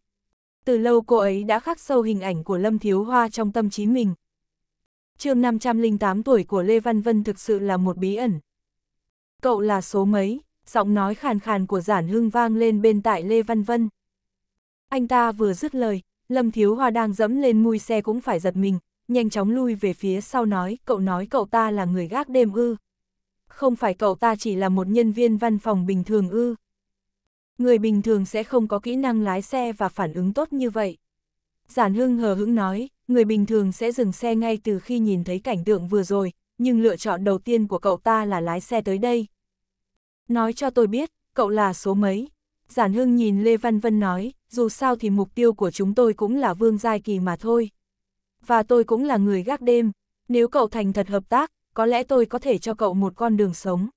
Từ lâu cô ấy đã khắc sâu hình ảnh của Lâm Thiếu Hoa trong tâm trí mình. chương 508 tuổi của Lê Văn Vân thực sự là một bí ẩn. Cậu là số mấy, giọng nói khàn khàn của giản hương vang lên bên tại Lê Văn Vân. Anh ta vừa dứt lời, Lâm Thiếu Hoa đang dẫm lên mui xe cũng phải giật mình, nhanh chóng lui về phía sau nói, cậu nói cậu ta là người gác đêm ư. Không phải cậu ta chỉ là một nhân viên văn phòng bình thường ư. Người bình thường sẽ không có kỹ năng lái xe và phản ứng tốt như vậy. Giản Hưng hờ hững nói, người bình thường sẽ dừng xe ngay từ khi nhìn thấy cảnh tượng vừa rồi, nhưng lựa chọn đầu tiên của cậu ta là lái xe tới đây. Nói cho tôi biết, cậu là số mấy? Giản Hưng nhìn Lê Văn Vân nói, dù sao thì mục tiêu của chúng tôi cũng là Vương Giai Kỳ mà thôi và tôi cũng là người gác đêm, nếu cậu thành thật hợp tác, có lẽ tôi có thể cho cậu một con đường sống.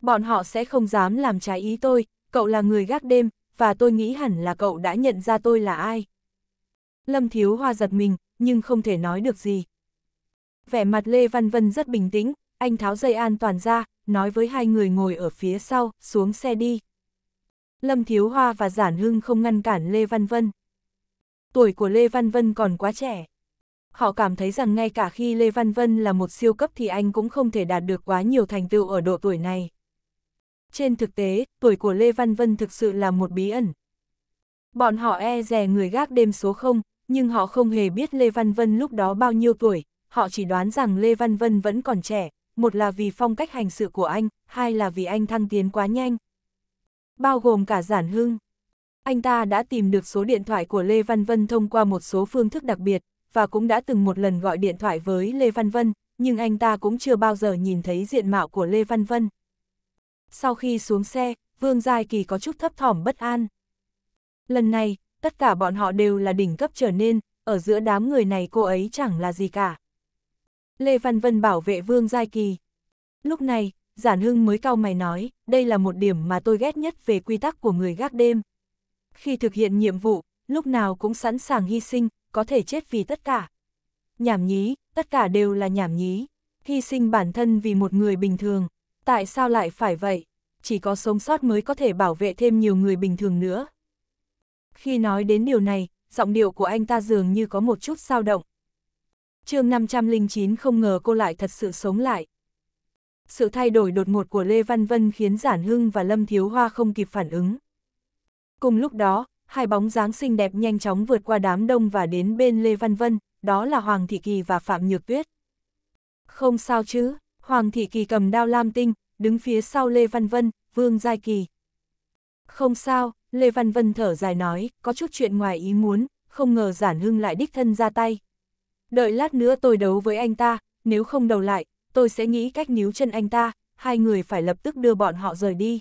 Bọn họ sẽ không dám làm trái ý tôi, cậu là người gác đêm, và tôi nghĩ hẳn là cậu đã nhận ra tôi là ai. Lâm Thiếu Hoa giật mình, nhưng không thể nói được gì. Vẻ mặt Lê Văn Vân rất bình tĩnh, anh tháo dây an toàn ra, nói với hai người ngồi ở phía sau, xuống xe đi. Lâm Thiếu Hoa và Giản Hưng không ngăn cản Lê Văn Vân. Tuổi của Lê Văn Vân còn quá trẻ, họ cảm thấy rằng ngay cả khi Lê Văn Vân là một siêu cấp thì anh cũng không thể đạt được quá nhiều thành tựu ở độ tuổi này. Trên thực tế, tuổi của Lê Văn Vân thực sự là một bí ẩn. Bọn họ e rè người gác đêm số 0, nhưng họ không hề biết Lê Văn Vân lúc đó bao nhiêu tuổi, họ chỉ đoán rằng Lê Văn Vân vẫn còn trẻ, một là vì phong cách hành sự của anh, hai là vì anh thăng tiến quá nhanh. Bao gồm cả giản hưng. Anh ta đã tìm được số điện thoại của Lê Văn Vân thông qua một số phương thức đặc biệt, và cũng đã từng một lần gọi điện thoại với Lê Văn Vân, nhưng anh ta cũng chưa bao giờ nhìn thấy diện mạo của Lê Văn Vân. Sau khi xuống xe, Vương Giai Kỳ có chút thấp thỏm bất an. Lần này, tất cả bọn họ đều là đỉnh cấp trở nên, ở giữa đám người này cô ấy chẳng là gì cả. Lê Văn Vân bảo vệ Vương Giai Kỳ. Lúc này, Giản Hưng mới cau mày nói, đây là một điểm mà tôi ghét nhất về quy tắc của người gác đêm. Khi thực hiện nhiệm vụ, lúc nào cũng sẵn sàng hy sinh, có thể chết vì tất cả. Nhảm nhí, tất cả đều là nhảm nhí, hy sinh bản thân vì một người bình thường, tại sao lại phải vậy? Chỉ có sống sót mới có thể bảo vệ thêm nhiều người bình thường nữa. Khi nói đến điều này, giọng điệu của anh ta dường như có một chút dao động. chương 509 không ngờ cô lại thật sự sống lại. Sự thay đổi đột ngột của Lê Văn Vân khiến Giản Hưng và Lâm Thiếu Hoa không kịp phản ứng. Cùng lúc đó, hai bóng dáng xinh đẹp nhanh chóng vượt qua đám đông và đến bên Lê Văn Vân, đó là Hoàng Thị Kỳ và Phạm Nhược Tuyết. Không sao chứ, Hoàng Thị Kỳ cầm đao lam tinh, đứng phía sau Lê Văn Vân, Vương Giai Kỳ. Không sao, Lê Văn Vân thở dài nói, có chút chuyện ngoài ý muốn, không ngờ giản hưng lại đích thân ra tay. Đợi lát nữa tôi đấu với anh ta, nếu không đầu lại, tôi sẽ nghĩ cách níu chân anh ta, hai người phải lập tức đưa bọn họ rời đi.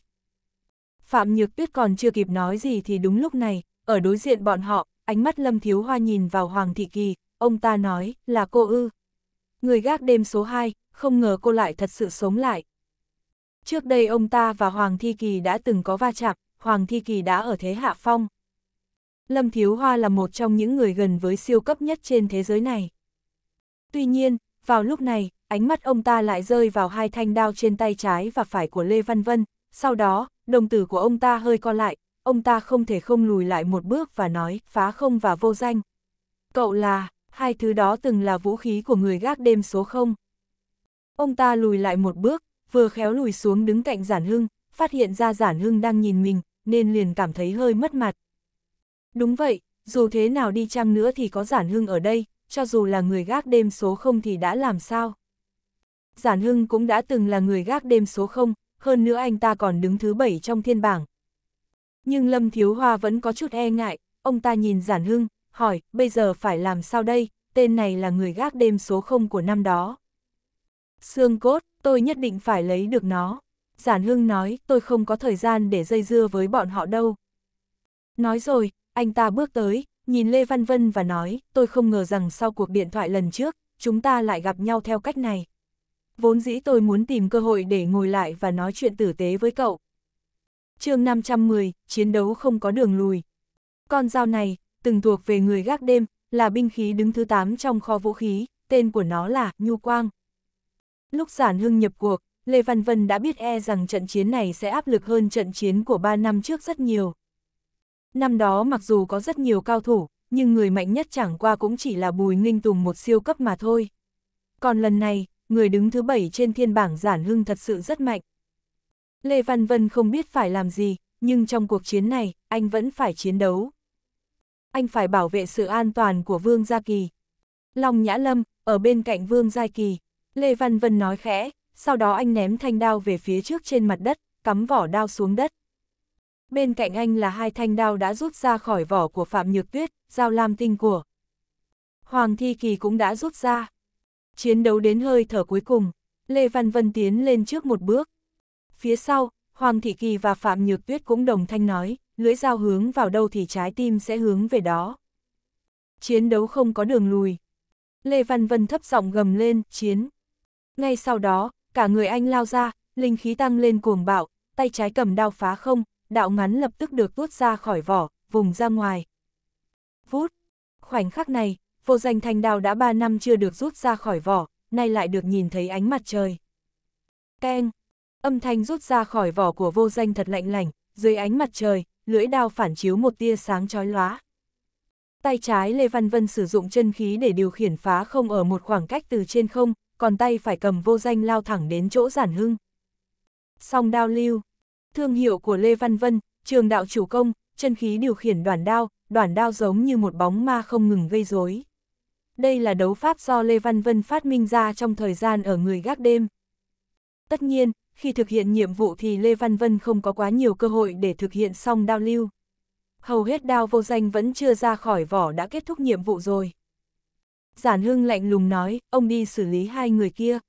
Phạm Nhược Tuyết còn chưa kịp nói gì thì đúng lúc này, ở đối diện bọn họ, ánh mắt Lâm Thiếu Hoa nhìn vào Hoàng Thị Kỳ, ông ta nói, là cô ư. Người gác đêm số 2, không ngờ cô lại thật sự sống lại. Trước đây ông ta và Hoàng Thi Kỳ đã từng có va chạm, Hoàng Thi Kỳ đã ở thế hạ phong. Lâm Thiếu Hoa là một trong những người gần với siêu cấp nhất trên thế giới này. Tuy nhiên, vào lúc này, ánh mắt ông ta lại rơi vào hai thanh đao trên tay trái và phải của Lê Văn Vân, sau đó, đồng tử của ông ta hơi co lại, ông ta không thể không lùi lại một bước và nói, phá không và vô danh. Cậu là, hai thứ đó từng là vũ khí của người gác đêm số không. Ông ta lùi lại một bước, vừa khéo lùi xuống đứng cạnh Giản Hưng, phát hiện ra Giản Hưng đang nhìn mình, nên liền cảm thấy hơi mất mặt. Đúng vậy, dù thế nào đi chăng nữa thì có Giản Hưng ở đây, cho dù là người gác đêm số không thì đã làm sao. Giản Hưng cũng đã từng là người gác đêm số không hơn nữa anh ta còn đứng thứ bảy trong thiên bảng. Nhưng Lâm Thiếu Hoa vẫn có chút e ngại, ông ta nhìn Giản Hưng, hỏi, bây giờ phải làm sao đây, tên này là người gác đêm số 0 của năm đó. Xương cốt, tôi nhất định phải lấy được nó. Giản Hưng nói, tôi không có thời gian để dây dưa với bọn họ đâu. Nói rồi, anh ta bước tới, nhìn Lê Văn Vân và nói, tôi không ngờ rằng sau cuộc điện thoại lần trước, chúng ta lại gặp nhau theo cách này vốn dĩ tôi muốn tìm cơ hội để ngồi lại và nói chuyện tử tế với cậu. chương 510, chiến đấu không có đường lùi. Con dao này, từng thuộc về người gác đêm, là binh khí đứng thứ 8 trong kho vũ khí, tên của nó là Nhu Quang. Lúc giản hưng nhập cuộc, Lê Văn Vân đã biết e rằng trận chiến này sẽ áp lực hơn trận chiến của 3 năm trước rất nhiều. Năm đó mặc dù có rất nhiều cao thủ, nhưng người mạnh nhất chẳng qua cũng chỉ là Bùi Nghinh Tùng một siêu cấp mà thôi. Còn lần này, người đứng thứ bảy trên thiên bảng giản hưng thật sự rất mạnh. Lê Văn Vân không biết phải làm gì, nhưng trong cuộc chiến này, anh vẫn phải chiến đấu. Anh phải bảo vệ sự an toàn của Vương Gia Kỳ. Long Nhã Lâm, ở bên cạnh Vương Gia Kỳ, Lê Văn Vân nói khẽ, sau đó anh ném thanh đao về phía trước trên mặt đất, cắm vỏ đao xuống đất. Bên cạnh anh là hai thanh đao đã rút ra khỏi vỏ của Phạm Nhược Tuyết, Giao lam tinh của. Hoàng Thi Kỳ cũng đã rút ra. Chiến đấu đến hơi thở cuối cùng, Lê Văn Vân tiến lên trước một bước. Phía sau, Hoàng Thị Kỳ và Phạm Nhược Tuyết cũng đồng thanh nói, lưỡi dao hướng vào đâu thì trái tim sẽ hướng về đó. Chiến đấu không có đường lùi. Lê Văn Vân thấp giọng gầm lên, chiến. Ngay sau đó, cả người anh lao ra, linh khí tăng lên cuồng bạo, tay trái cầm đao phá không, đạo ngắn lập tức được tuốt ra khỏi vỏ, vùng ra ngoài. Vút! Khoảnh khắc này, vô danh thanh đao đã 3 năm chưa được rút ra khỏi vỏ, nay lại được nhìn thấy ánh mặt trời. Keng! Âm thanh rút ra khỏi vỏ của vô danh thật lạnh lành, dưới ánh mặt trời, lưỡi đao phản chiếu một tia sáng chói lóa. Tay trái Lê Văn Vân sử dụng chân khí để điều khiển phá không ở một khoảng cách từ trên không, còn tay phải cầm vô danh lao thẳng đến chỗ giản hưng. Song đao lưu, thương hiệu của Lê Văn Vân, trường đạo chủ công, chân khí điều khiển đoàn đao, đoàn đao giống như một bóng ma không ngừng gây rối. Đây là đấu pháp do Lê Văn Vân phát minh ra trong thời gian ở người gác đêm. Tất nhiên, khi thực hiện nhiệm vụ thì Lê Văn Vân không có quá nhiều cơ hội để thực hiện xong đao lưu. Hầu hết đao vô danh vẫn chưa ra khỏi vỏ đã kết thúc nhiệm vụ rồi. Giản Hưng lạnh lùng nói, ông đi xử lý hai người kia.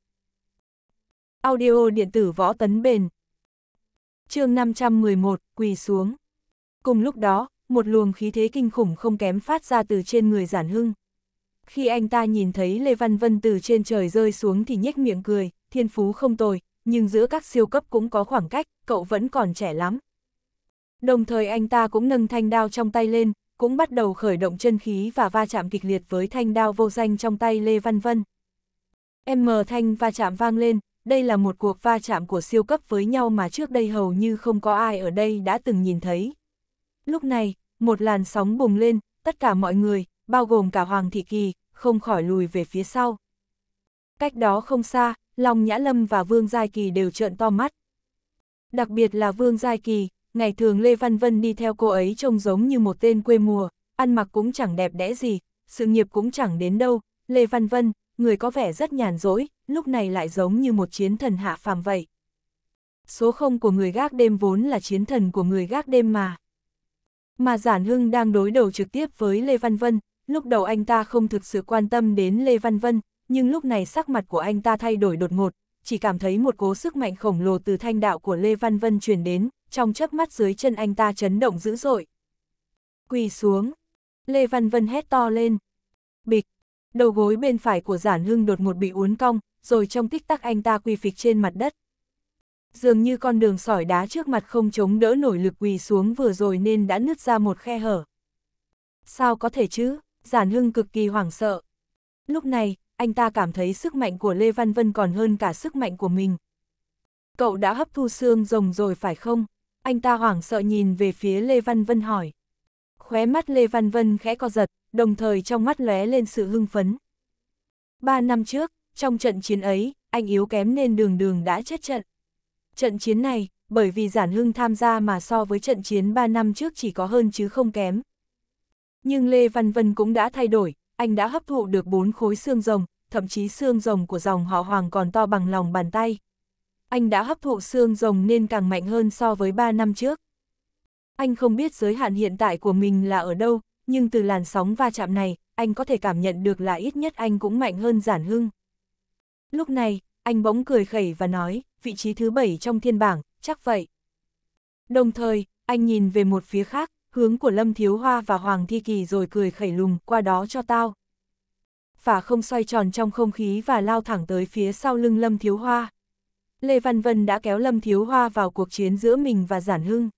Audio điện tử võ tấn bền. chương 511, quỳ xuống. Cùng lúc đó, một luồng khí thế kinh khủng không kém phát ra từ trên người Giản Hưng khi anh ta nhìn thấy Lê Văn Vân từ trên trời rơi xuống thì nhếch miệng cười, thiên phú không tồi, nhưng giữa các siêu cấp cũng có khoảng cách, cậu vẫn còn trẻ lắm. Đồng thời anh ta cũng nâng thanh đao trong tay lên, cũng bắt đầu khởi động chân khí và va chạm kịch liệt với thanh đao vô danh trong tay Lê Văn Vân. M thanh va chạm vang lên, đây là một cuộc va chạm của siêu cấp với nhau mà trước đây hầu như không có ai ở đây đã từng nhìn thấy. Lúc này, một làn sóng bùng lên, tất cả mọi người, bao gồm cả Hoàng Thị Kỳ, không khỏi lùi về phía sau. Cách đó không xa, Long Nhã Lâm và Vương Giai Kỳ đều trợn to mắt. Đặc biệt là Vương Giai Kỳ, ngày thường Lê Văn Vân đi theo cô ấy trông giống như một tên quê mùa, ăn mặc cũng chẳng đẹp đẽ gì, sự nghiệp cũng chẳng đến đâu. Lê Văn Vân, người có vẻ rất nhàn rỗi, lúc này lại giống như một chiến thần hạ phàm vậy. Số không của người gác đêm vốn là chiến thần của người gác đêm mà. Mà Giản Hưng đang đối đầu trực tiếp với Lê Văn Vân, lúc đầu anh ta không thực sự quan tâm đến Lê Văn Vân, nhưng lúc này sắc mặt của anh ta thay đổi đột ngột, chỉ cảm thấy một cố sức mạnh khổng lồ từ thanh đạo của Lê Văn Vân truyền đến, trong chớp mắt dưới chân anh ta chấn động dữ dội. Quỳ xuống, Lê Văn Vân hét to lên. Bịch, đầu gối bên phải của Giản Hưng đột ngột bị uốn cong, rồi trong tích tắc anh ta quỳ phịch trên mặt đất. Dường như con đường sỏi đá trước mặt không chống đỡ nổi lực quỳ xuống vừa rồi nên đã nứt ra một khe hở. Sao có thể chứ? Giản Hưng cực kỳ hoảng sợ. Lúc này, anh ta cảm thấy sức mạnh của Lê Văn Vân còn hơn cả sức mạnh của mình. Cậu đã hấp thu xương rồng rồi phải không? Anh ta hoảng sợ nhìn về phía Lê Văn Vân hỏi. Khóe mắt Lê Văn Vân khẽ co giật, đồng thời trong mắt lóe lên sự hưng phấn. Ba năm trước, trong trận chiến ấy, anh yếu kém nên đường đường đã chết trận. Trận chiến này, bởi vì Giản Hưng tham gia mà so với trận chiến ba năm trước chỉ có hơn chứ không kém, nhưng Lê Văn Vân cũng đã thay đổi, anh đã hấp thụ được bốn khối xương rồng, thậm chí xương rồng của dòng họ Hoàng còn to bằng lòng bàn tay. Anh đã hấp thụ xương rồng nên càng mạnh hơn so với 3 năm trước. Anh không biết giới hạn hiện tại của mình là ở đâu, nhưng từ làn sóng va chạm này, anh có thể cảm nhận được là ít nhất anh cũng mạnh hơn giản hưng. Lúc này, anh bỗng cười khẩy và nói, vị trí thứ bảy trong thiên bảng, chắc vậy. Đồng thời, anh nhìn về một phía khác, hướng của Lâm Thiếu Hoa và Hoàng Thi Kỳ rồi cười khẩy lùng qua đó cho tao. Phả không xoay tròn trong không khí và lao thẳng tới phía sau lưng Lâm Thiếu Hoa. Lê Văn Vân đã kéo Lâm Thiếu Hoa vào cuộc chiến giữa mình và Giản Hưng.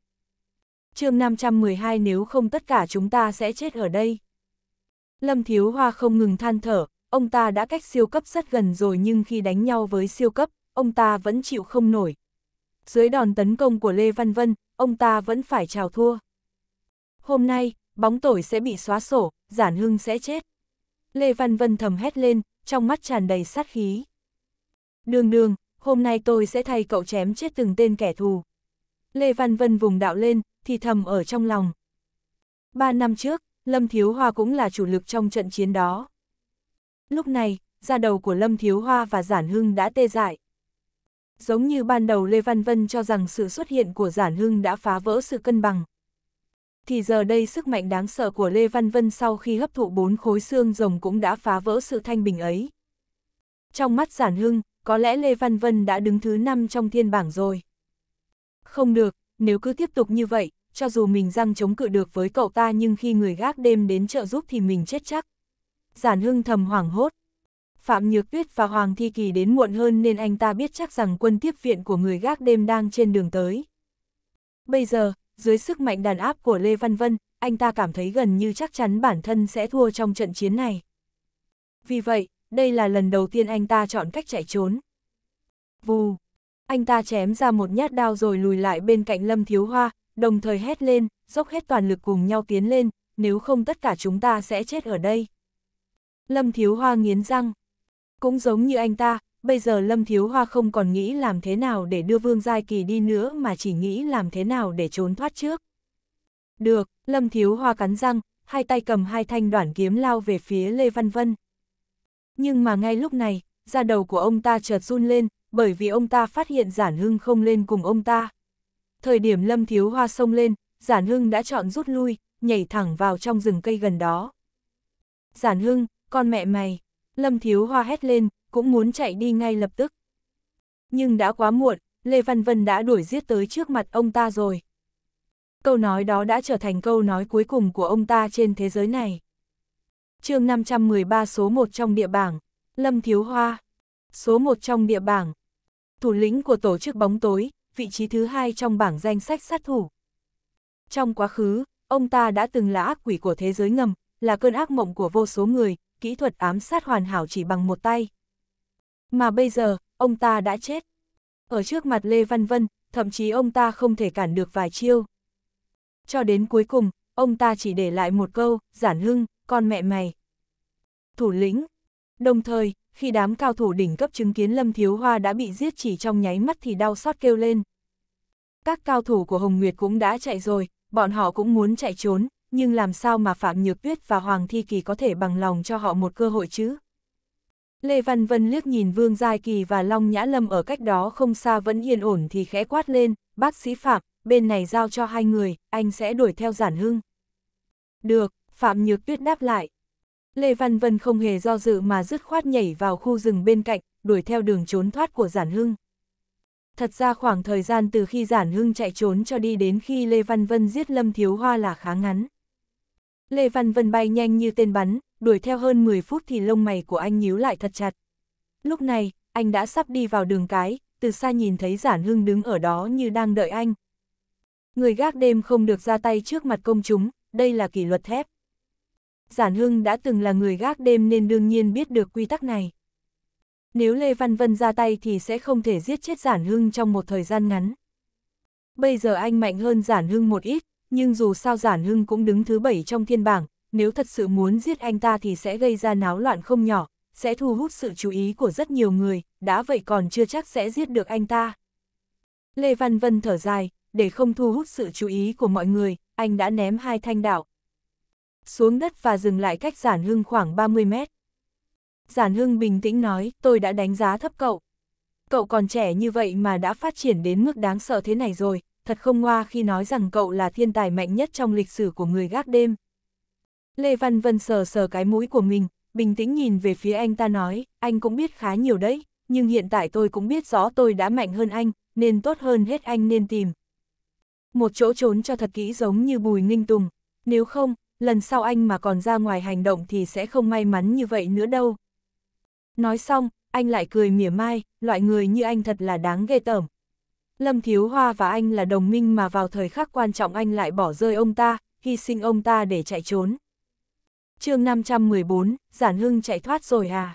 chương 512 nếu không tất cả chúng ta sẽ chết ở đây. Lâm Thiếu Hoa không ngừng than thở, ông ta đã cách siêu cấp rất gần rồi nhưng khi đánh nhau với siêu cấp, ông ta vẫn chịu không nổi. Dưới đòn tấn công của Lê Văn Vân, ông ta vẫn phải trào thua hôm nay, bóng tối sẽ bị xóa sổ, giản hưng sẽ chết. Lê Văn Vân thầm hét lên, trong mắt tràn đầy sát khí. Đường đường, hôm nay tôi sẽ thay cậu chém chết từng tên kẻ thù. Lê Văn Vân vùng đạo lên, thì thầm ở trong lòng. Ba năm trước, Lâm Thiếu Hoa cũng là chủ lực trong trận chiến đó. Lúc này, da đầu của Lâm Thiếu Hoa và Giản Hưng đã tê dại. Giống như ban đầu Lê Văn Vân cho rằng sự xuất hiện của Giản Hưng đã phá vỡ sự cân bằng thì giờ đây sức mạnh đáng sợ của Lê Văn Vân sau khi hấp thụ bốn khối xương rồng cũng đã phá vỡ sự thanh bình ấy. Trong mắt giản hưng, có lẽ Lê Văn Vân đã đứng thứ năm trong thiên bảng rồi. Không được, nếu cứ tiếp tục như vậy, cho dù mình răng chống cự được với cậu ta nhưng khi người gác đêm đến trợ giúp thì mình chết chắc. Giản hưng thầm hoảng hốt. Phạm Nhược Tuyết và Hoàng Thi Kỳ đến muộn hơn nên anh ta biết chắc rằng quân tiếp viện của người gác đêm đang trên đường tới. Bây giờ, dưới sức mạnh đàn áp của Lê Văn Vân, anh ta cảm thấy gần như chắc chắn bản thân sẽ thua trong trận chiến này. Vì vậy, đây là lần đầu tiên anh ta chọn cách chạy trốn. Vù! Anh ta chém ra một nhát đao rồi lùi lại bên cạnh Lâm Thiếu Hoa, đồng thời hét lên, dốc hết toàn lực cùng nhau tiến lên, nếu không tất cả chúng ta sẽ chết ở đây. Lâm Thiếu Hoa nghiến răng. Cũng giống như anh ta, bây giờ Lâm Thiếu Hoa không còn nghĩ làm thế nào để đưa Vương Giai Kỳ đi nữa mà chỉ nghĩ làm thế nào để trốn thoát trước. Được, Lâm Thiếu Hoa cắn răng, hai tay cầm hai thanh đoạn kiếm lao về phía Lê Văn Vân. Nhưng mà ngay lúc này, da đầu của ông ta chợt run lên, bởi vì ông ta phát hiện Giản Hưng không lên cùng ông ta. Thời điểm Lâm Thiếu Hoa xông lên, Giản Hưng đã chọn rút lui, nhảy thẳng vào trong rừng cây gần đó. Giản Hưng, con mẹ mày! Lâm Thiếu Hoa hét lên, cũng muốn chạy đi ngay lập tức. Nhưng đã quá muộn, Lê Văn Vân đã đuổi giết tới trước mặt ông ta rồi. Câu nói đó đã trở thành câu nói cuối cùng của ông ta trên thế giới này. chương 513 số 1 trong địa bảng, Lâm Thiếu Hoa, số 1 trong địa bảng, thủ lĩnh của tổ chức bóng tối, vị trí thứ hai trong bảng danh sách sát thủ. Trong quá khứ, ông ta đã từng là ác quỷ của thế giới ngầm, là cơn ác mộng của vô số người, kỹ thuật ám sát hoàn hảo chỉ bằng một tay, mà bây giờ, ông ta đã chết. Ở trước mặt Lê Văn Vân, thậm chí ông ta không thể cản được vài chiêu. Cho đến cuối cùng, ông ta chỉ để lại một câu, giản hưng, con mẹ mày. Thủ lĩnh. Đồng thời, khi đám cao thủ đỉnh cấp chứng kiến Lâm Thiếu Hoa đã bị giết chỉ trong nháy mắt thì đau xót kêu lên. Các cao thủ của Hồng Nguyệt cũng đã chạy rồi, bọn họ cũng muốn chạy trốn, nhưng làm sao mà Phạm Nhược Tuyết và Hoàng Thi Kỳ có thể bằng lòng cho họ một cơ hội chứ? Lê Văn Vân liếc nhìn Vương Giai Kỳ và Long Nhã Lâm ở cách đó không xa vẫn yên ổn thì khẽ quát lên, bác sĩ Phạm, bên này giao cho hai người, anh sẽ đuổi theo giản hưng. Được, Phạm Nhược Tuyết đáp lại. Lê Văn Vân không hề do dự mà dứt khoát nhảy vào khu rừng bên cạnh, đuổi theo đường trốn thoát của giản hưng. Thật ra khoảng thời gian từ khi giản hưng chạy trốn cho đi đến khi Lê Văn Vân giết Lâm Thiếu Hoa là khá ngắn. Lê Văn Vân bay nhanh như tên bắn, đuổi theo hơn 10 phút thì lông mày của anh nhíu lại thật chặt. Lúc này, anh đã sắp đi vào đường cái, từ xa nhìn thấy Giản Hưng đứng ở đó như đang đợi anh. Người gác đêm không được ra tay trước mặt công chúng, đây là kỷ luật thép. Giản Hưng đã từng là người gác đêm nên đương nhiên biết được quy tắc này. Nếu Lê Văn Vân ra tay thì sẽ không thể giết chết Giản Hưng trong một thời gian ngắn. Bây giờ anh mạnh hơn Giản Hưng một ít, nhưng dù sao Giản Hưng cũng đứng thứ bảy trong thiên bảng, nếu thật sự muốn giết anh ta thì sẽ gây ra náo loạn không nhỏ, sẽ thu hút sự chú ý của rất nhiều người, đã vậy còn chưa chắc sẽ giết được anh ta. Lê Văn Vân thở dài, để không thu hút sự chú ý của mọi người, anh đã ném hai thanh đạo. Xuống đất và dừng lại cách Giản Hưng khoảng 30 mét. Giản Hưng bình tĩnh nói, tôi đã đánh giá thấp cậu. Cậu còn trẻ như vậy mà đã phát triển đến mức đáng sợ thế này rồi, thật không ngoa khi nói rằng cậu là thiên tài mạnh nhất trong lịch sử của người gác đêm. Lê Văn Vân sờ sờ cái mũi của mình, bình tĩnh nhìn về phía anh ta nói, anh cũng biết khá nhiều đấy, nhưng hiện tại tôi cũng biết rõ tôi đã mạnh hơn anh, nên tốt hơn hết anh nên tìm. Một chỗ trốn cho thật kỹ giống như Bùi Ninh Tùng, nếu không, lần sau anh mà còn ra ngoài hành động thì sẽ không may mắn như vậy nữa đâu. Nói xong, anh lại cười mỉa mai, loại người như anh thật là đáng ghê tởm. Lâm Thiếu Hoa và anh là đồng minh mà vào thời khắc quan trọng anh lại bỏ rơi ông ta, hy sinh ông ta để chạy trốn. chương 514, Giản Hưng chạy thoát rồi à?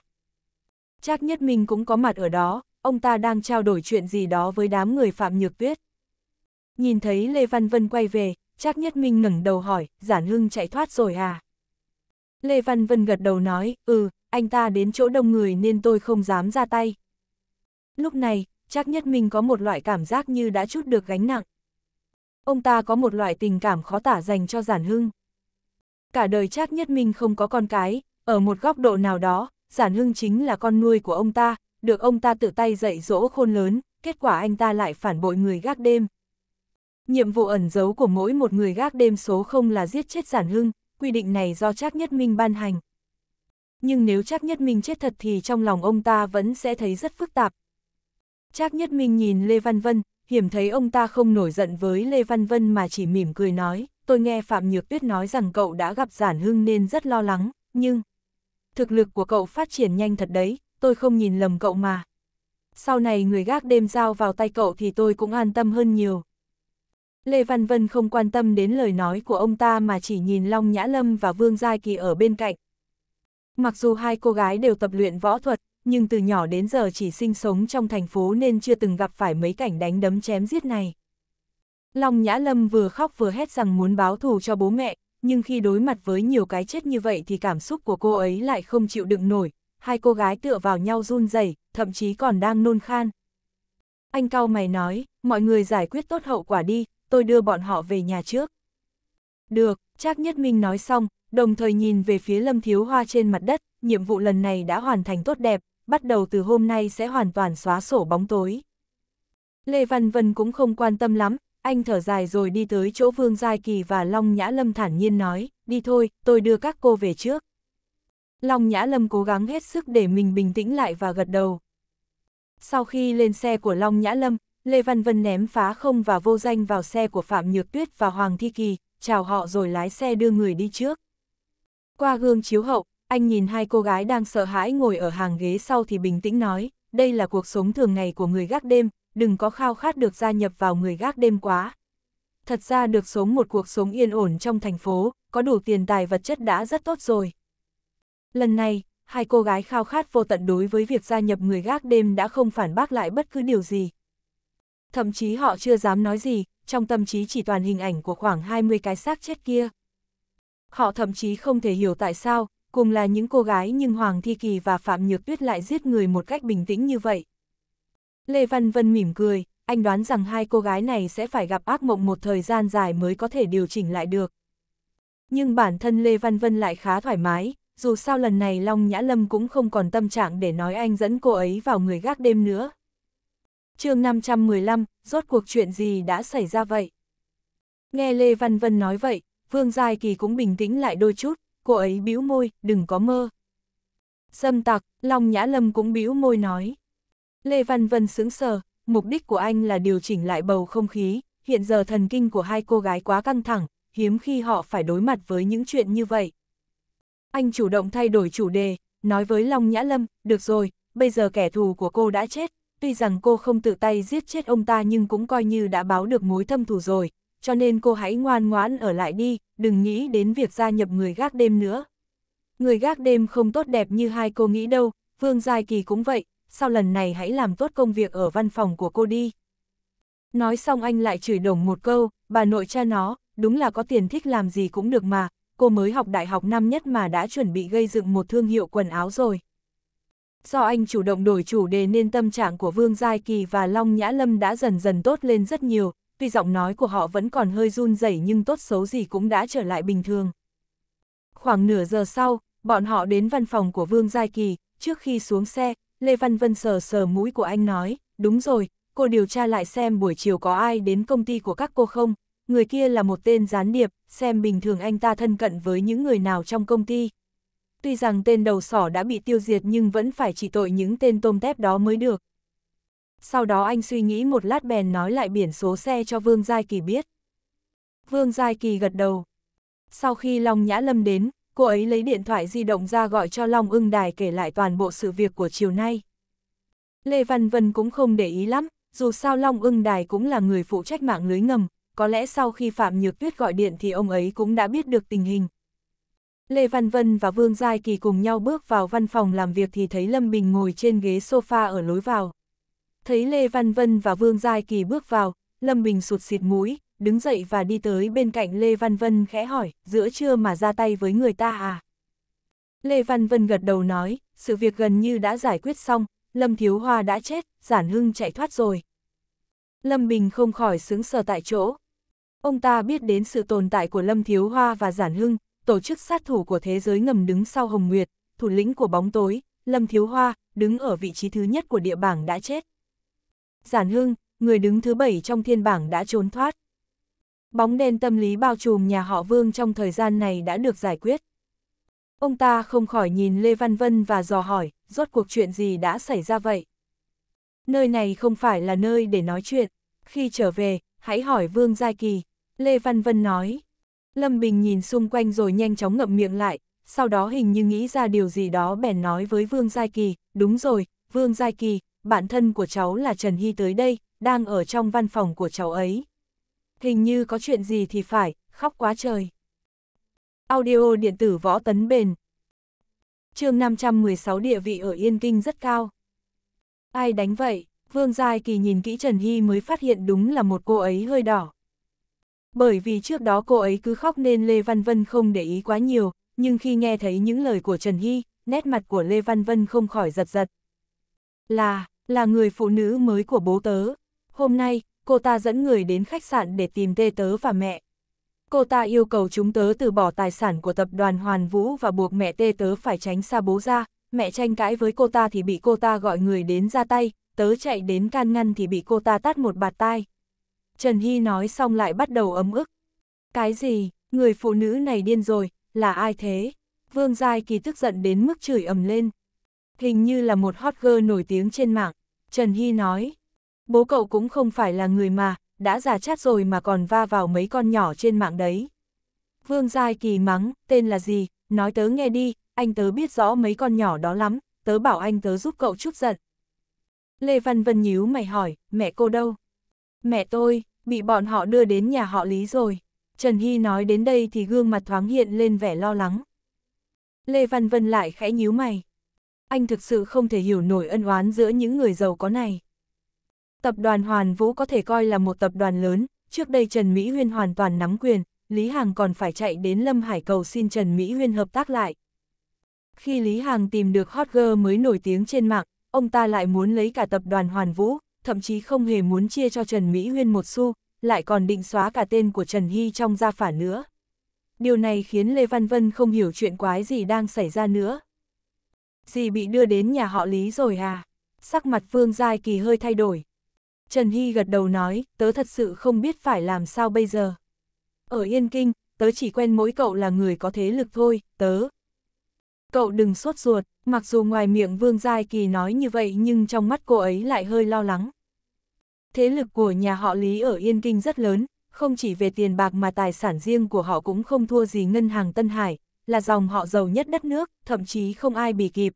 Chắc Nhất Minh cũng có mặt ở đó, ông ta đang trao đổi chuyện gì đó với đám người Phạm Nhược Tuyết. Nhìn thấy Lê Văn Vân quay về, Trác Nhất Minh ngẩng đầu hỏi, Giản Hưng chạy thoát rồi à? Lê Văn Vân gật đầu nói, ừ, anh ta đến chỗ đông người nên tôi không dám ra tay. Lúc này, chắc nhất mình có một loại cảm giác như đã chút được gánh nặng. Ông ta có một loại tình cảm khó tả dành cho Giản Hưng. Cả đời chắc nhất mình không có con cái, ở một góc độ nào đó, Giản Hưng chính là con nuôi của ông ta, được ông ta tự tay dạy dỗ khôn lớn, kết quả anh ta lại phản bội người gác đêm. Nhiệm vụ ẩn giấu của mỗi một người gác đêm số không là giết chết Giản Hưng, quy định này do chắc Nhất Minh ban hành. Nhưng nếu chắc Nhất Minh chết thật thì trong lòng ông ta vẫn sẽ thấy rất phức tạp, Trác Nhất Minh nhìn Lê Văn Vân, hiểm thấy ông ta không nổi giận với Lê Văn Vân mà chỉ mỉm cười nói, tôi nghe Phạm Nhược Tuyết nói rằng cậu đã gặp Giản Hưng nên rất lo lắng, nhưng... Thực lực của cậu phát triển nhanh thật đấy, tôi không nhìn lầm cậu mà. Sau này người gác đêm giao vào tay cậu thì tôi cũng an tâm hơn nhiều. Lê Văn Vân không quan tâm đến lời nói của ông ta mà chỉ nhìn Long Nhã Lâm và Vương Giai Kỳ ở bên cạnh. Mặc dù hai cô gái đều tập luyện võ thuật, nhưng từ nhỏ đến giờ chỉ sinh sống trong thành phố nên chưa từng gặp phải mấy cảnh đánh đấm chém giết này. Long Nhã Lâm vừa khóc vừa hét rằng muốn báo thù cho bố mẹ, nhưng khi đối mặt với nhiều cái chết như vậy thì cảm xúc của cô ấy lại không chịu đựng nổi, hai cô gái tựa vào nhau run rẩy, thậm chí còn đang nôn khan. Anh cao mày nói, mọi người giải quyết tốt hậu quả đi, tôi đưa bọn họ về nhà trước. Được, Trác Nhất Minh nói xong, đồng thời nhìn về phía Lâm Thiếu Hoa trên mặt đất, nhiệm vụ lần này đã hoàn thành tốt đẹp, bắt đầu từ hôm nay sẽ hoàn toàn xóa sổ bóng tối. Lê Văn Vân cũng không quan tâm lắm, anh thở dài rồi đi tới chỗ Vương Giai Kỳ và Long Nhã Lâm thản nhiên nói, đi thôi, tôi đưa các cô về trước. Long Nhã Lâm cố gắng hết sức để mình bình tĩnh lại và gật đầu. Sau khi lên xe của Long Nhã Lâm, Lê Văn Vân ném phá không và vô danh vào xe của Phạm Nhược Tuyết và Hoàng Thi Kỳ, chào họ rồi lái xe đưa người đi trước. Qua gương chiếu hậu, anh nhìn hai cô gái đang sợ hãi ngồi ở hàng ghế sau thì bình tĩnh nói, đây là cuộc sống thường ngày của người gác đêm, đừng có khao khát được gia nhập vào người gác đêm quá. Thật ra được sống một cuộc sống yên ổn trong thành phố, có đủ tiền tài vật chất đã rất tốt rồi. Lần này, hai cô gái khao khát vô tận đối với việc gia nhập người gác đêm đã không phản bác lại bất cứ điều gì. Thậm chí họ chưa dám nói gì, trong tâm trí chỉ toàn hình ảnh của khoảng 20 cái xác chết kia. Họ thậm chí không thể hiểu tại sao, cùng là những cô gái nhưng Hoàng Thi Kỳ và Phạm Nhược Tuyết lại giết người một cách bình tĩnh như vậy. Lê Văn Vân mỉm cười, anh đoán rằng hai cô gái này sẽ phải gặp ác mộng một thời gian dài mới có thể điều chỉnh lại được. Nhưng bản thân Lê Văn Vân lại khá thoải mái, dù sao lần này Long Nhã Lâm cũng không còn tâm trạng để nói anh dẫn cô ấy vào người gác đêm nữa. chương 515, rốt cuộc chuyện gì đã xảy ra vậy? Nghe Lê Văn Vân nói vậy, Vương Giai Kỳ cũng bình tĩnh lại đôi chút, cô ấy bĩu môi, đừng có mơ. Dâm tặc, Long Nhã Lâm cũng bĩu môi nói. Lê Văn Vân sững sờ, mục đích của anh là điều chỉnh lại bầu không khí, hiện giờ thần kinh của hai cô gái quá căng thẳng, hiếm khi họ phải đối mặt với những chuyện như vậy. Anh chủ động thay đổi chủ đề, nói với Long Nhã Lâm, được rồi, bây giờ kẻ thù của cô đã chết, tuy rằng cô không tự tay giết chết ông ta nhưng cũng coi như đã báo được mối thâm thù rồi, cho nên cô hãy ngoan ngoãn ở lại đi, đừng nghĩ đến việc gia nhập người gác đêm nữa. Người gác đêm không tốt đẹp như hai cô nghĩ đâu, Vương Giai Kỳ cũng vậy, sau lần này hãy làm tốt công việc ở văn phòng của cô đi. Nói xong anh lại chửi đồng một câu, bà nội cha nó, đúng là có tiền thích làm gì cũng được mà, cô mới học đại học năm nhất mà đã chuẩn bị gây dựng một thương hiệu quần áo rồi. Do anh chủ động đổi chủ đề nên tâm trạng của Vương Giai Kỳ và Long Nhã Lâm đã dần dần tốt lên rất nhiều, tuy giọng nói của họ vẫn còn hơi run rẩy nhưng tốt xấu gì cũng đã trở lại bình thường. Khoảng nửa giờ sau, bọn họ đến văn phòng của Vương Giai Kỳ, trước khi xuống xe, Lê Văn Vân sờ sờ mũi của anh nói, đúng rồi, cô điều tra lại xem buổi chiều có ai đến công ty của các cô không, người kia là một tên gián điệp, xem bình thường anh ta thân cận với những người nào trong công ty. Tuy rằng tên đầu sỏ đã bị tiêu diệt nhưng vẫn phải chỉ tội những tên tôm tép đó mới được sau đó anh suy nghĩ một lát bèn nói lại biển số xe cho Vương Giai Kỳ biết. Vương Giai Kỳ gật đầu. Sau khi Long Nhã Lâm đến, cô ấy lấy điện thoại di động ra gọi cho Long ưng đài kể lại toàn bộ sự việc của chiều nay. Lê Văn Vân cũng không để ý lắm, dù sao Long ưng đài cũng là người phụ trách mạng lưới ngầm, có lẽ sau khi Phạm Nhược Tuyết gọi điện thì ông ấy cũng đã biết được tình hình. Lê Văn Vân và Vương Giai Kỳ cùng nhau bước vào văn phòng làm việc thì thấy Lâm Bình ngồi trên ghế sofa ở lối vào. Thấy Lê Văn Vân và Vương Giai Kỳ bước vào, Lâm Bình sụt xịt mũi, đứng dậy và đi tới bên cạnh Lê Văn Vân khẽ hỏi, giữa trưa mà ra tay với người ta à? Lê Văn Vân gật đầu nói, sự việc gần như đã giải quyết xong, Lâm Thiếu Hoa đã chết, Giản Hưng chạy thoát rồi. Lâm Bình không khỏi sướng sờ tại chỗ. Ông ta biết đến sự tồn tại của Lâm Thiếu Hoa và Giản Hưng, tổ chức sát thủ của thế giới ngầm đứng sau Hồng Nguyệt, thủ lĩnh của bóng tối, Lâm Thiếu Hoa, đứng ở vị trí thứ nhất của địa bảng đã chết. Giản Hưng, người đứng thứ bảy trong thiên bảng đã trốn thoát. Bóng đen tâm lý bao trùm nhà họ Vương trong thời gian này đã được giải quyết. Ông ta không khỏi nhìn Lê Văn Vân và dò hỏi, rốt cuộc chuyện gì đã xảy ra vậy? Nơi này không phải là nơi để nói chuyện. Khi trở về, hãy hỏi Vương Giai Kỳ. Lê Văn Vân nói. Lâm Bình nhìn xung quanh rồi nhanh chóng ngậm miệng lại, sau đó hình như nghĩ ra điều gì đó bèn nói với Vương Giai Kỳ, đúng rồi, Vương Giai Kỳ, bạn thân của cháu là Trần Hy tới đây, đang ở trong văn phòng của cháu ấy. Hình như có chuyện gì thì phải, khóc quá trời. Audio điện tử võ tấn bền. chương 516 địa vị ở Yên Kinh rất cao. Ai đánh vậy? Vương Giai Kỳ nhìn kỹ Trần Hy mới phát hiện đúng là một cô ấy hơi đỏ. Bởi vì trước đó cô ấy cứ khóc nên Lê Văn Vân không để ý quá nhiều, nhưng khi nghe thấy những lời của Trần Hy, nét mặt của Lê Văn Vân không khỏi giật giật. Là, là người phụ nữ mới của bố tớ. Hôm nay, cô ta dẫn người đến khách sạn để tìm tê tớ và mẹ. Cô ta yêu cầu chúng tớ từ bỏ tài sản của tập đoàn Hoàn Vũ và buộc mẹ tê tớ phải tránh xa bố ra, mẹ tranh cãi với cô ta thì bị cô ta gọi người đến ra tay, tớ chạy đến can ngăn thì bị cô ta tát một bạt tai. Trần Hy nói xong lại bắt đầu ấm ức. Cái gì, người phụ nữ này điên rồi, là ai thế? Vương Giai Kỳ tức giận đến mức chửi ầm lên. Hình như là một hot girl nổi tiếng trên mạng. Trần Hy nói, bố cậu cũng không phải là người mà, đã già chát rồi mà còn va vào mấy con nhỏ trên mạng đấy. Vương Giai Kỳ mắng, tên là gì, nói tớ nghe đi, anh tớ biết rõ mấy con nhỏ đó lắm, tớ bảo anh tớ giúp cậu chút giận. Lê Văn Vân nhíu mày hỏi, mẹ cô đâu? Mẹ tôi, bị bọn họ đưa đến nhà họ Lý rồi. Trần Hy nói đến đây thì gương mặt thoáng hiện lên vẻ lo lắng. Lê Văn Vân lại khẽ nhíu mày anh thực sự không thể hiểu nổi ân oán giữa những người giàu có này. Tập đoàn Hoàn Vũ có thể coi là một tập đoàn lớn, trước đây Trần Mỹ Huyên hoàn toàn nắm quyền, Lý Hàng còn phải chạy đến Lâm Hải cầu xin Trần Mỹ Huyên hợp tác lại. Khi Lý Hàng tìm được hot girl mới nổi tiếng trên mạng, ông ta lại muốn lấy cả tập đoàn Hoàn Vũ, thậm chí không hề muốn chia cho Trần Mỹ Huyên một xu, lại còn định xóa cả tên của Trần Hy trong gia phả nữa. Điều này khiến Lê Văn Vân không hiểu chuyện quái gì đang xảy ra nữa. Dì bị đưa đến nhà họ Lý rồi à? Sắc mặt Phương Giai Kỳ hơi thay đổi. Trần Hy gật đầu nói, tớ thật sự không biết phải làm sao bây giờ. Ở Yên Kinh, tớ chỉ quen mỗi cậu là người có thế lực thôi, tớ. Cậu đừng sốt ruột, mặc dù ngoài miệng Vương Giai Kỳ nói như vậy nhưng trong mắt cô ấy lại hơi lo lắng. Thế lực của nhà họ Lý ở Yên Kinh rất lớn, không chỉ về tiền bạc mà tài sản riêng của họ cũng không thua gì ngân hàng Tân Hải, là dòng họ giàu nhất đất nước, thậm chí không ai bì kịp.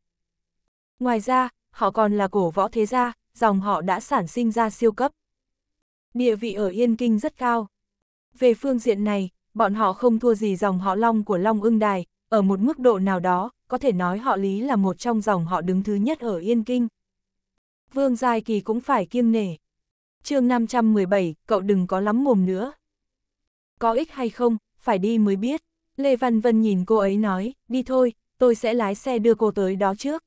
Ngoài ra, họ còn là cổ võ thế gia, dòng họ đã sản sinh ra siêu cấp. Địa vị ở Yên Kinh rất cao. Về phương diện này, bọn họ không thua gì dòng họ Long của Long ưng đài, ở một mức độ nào đó, có thể nói họ Lý là một trong dòng họ đứng thứ nhất ở Yên Kinh. Vương Giai Kỳ cũng phải kiêng nể. chương 517, cậu đừng có lắm mồm nữa. Có ích hay không, phải đi mới biết. Lê Văn Vân nhìn cô ấy nói, đi thôi, tôi sẽ lái xe đưa cô tới đó trước.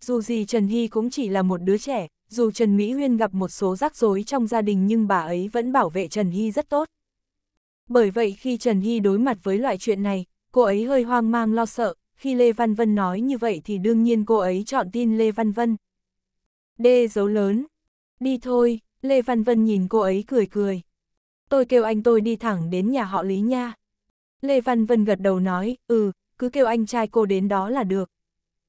Dù gì Trần Hy cũng chỉ là một đứa trẻ, dù Trần Mỹ Huyên gặp một số rắc rối trong gia đình nhưng bà ấy vẫn bảo vệ Trần Hy rất tốt. Bởi vậy khi Trần Hy đối mặt với loại chuyện này, cô ấy hơi hoang mang lo sợ, khi Lê Văn Vân nói như vậy thì đương nhiên cô ấy chọn tin Lê Văn Vân. Đê dấu lớn. Đi thôi, Lê Văn Vân nhìn cô ấy cười cười. Tôi kêu anh tôi đi thẳng đến nhà họ Lý nha. Lê Văn Vân gật đầu nói, ừ, cứ kêu anh trai cô đến đó là được.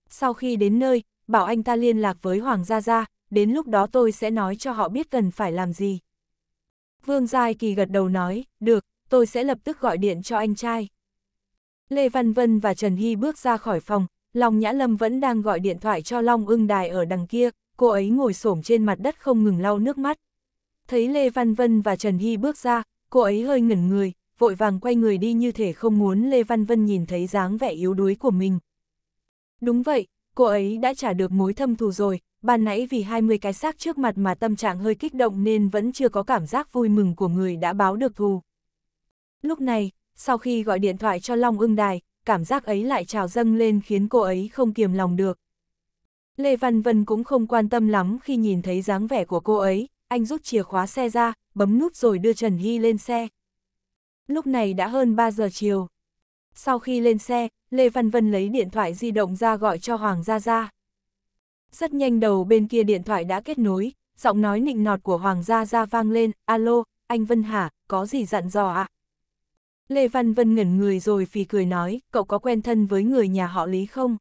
Sau khi đến nơi, bảo anh ta liên lạc với Hoàng Gia Gia, đến lúc đó tôi sẽ nói cho họ biết cần phải làm gì. Vương Giai Kỳ gật đầu nói, được, tôi sẽ lập tức gọi điện cho anh trai. Lê Văn Vân và Trần Hy bước ra khỏi phòng, Long Nhã Lâm vẫn đang gọi điện thoại cho Long ưng đài ở đằng kia, cô ấy ngồi xổm trên mặt đất không ngừng lau nước mắt. Thấy Lê Văn Vân và Trần Hy bước ra, cô ấy hơi ngẩn người, vội vàng quay người đi như thể không muốn Lê Văn Vân nhìn thấy dáng vẻ yếu đuối của mình. Đúng vậy, cô ấy đã trả được mối thâm thù rồi, ban nãy vì 20 cái xác trước mặt mà tâm trạng hơi kích động nên vẫn chưa có cảm giác vui mừng của người đã báo được thù. Lúc này, sau khi gọi điện thoại cho Long ưng đài, cảm giác ấy lại trào dâng lên khiến cô ấy không kiềm lòng được. Lê Văn Vân cũng không quan tâm lắm khi nhìn thấy dáng vẻ của cô ấy, anh rút chìa khóa xe ra, bấm nút rồi đưa Trần Hy lên xe. Lúc này đã hơn 3 giờ chiều. Sau khi lên xe, Lê Văn Vân lấy điện thoại di động ra gọi cho Hoàng Gia Gia. Rất nhanh đầu bên kia điện thoại đã kết nối, giọng nói nịnh nọt của Hoàng Gia Gia vang lên, alo, anh Vân hả, có gì dặn dò ạ? À? Lê Văn Vân ngẩn người rồi phì cười nói, cậu có quen thân với người nhà họ Lý không?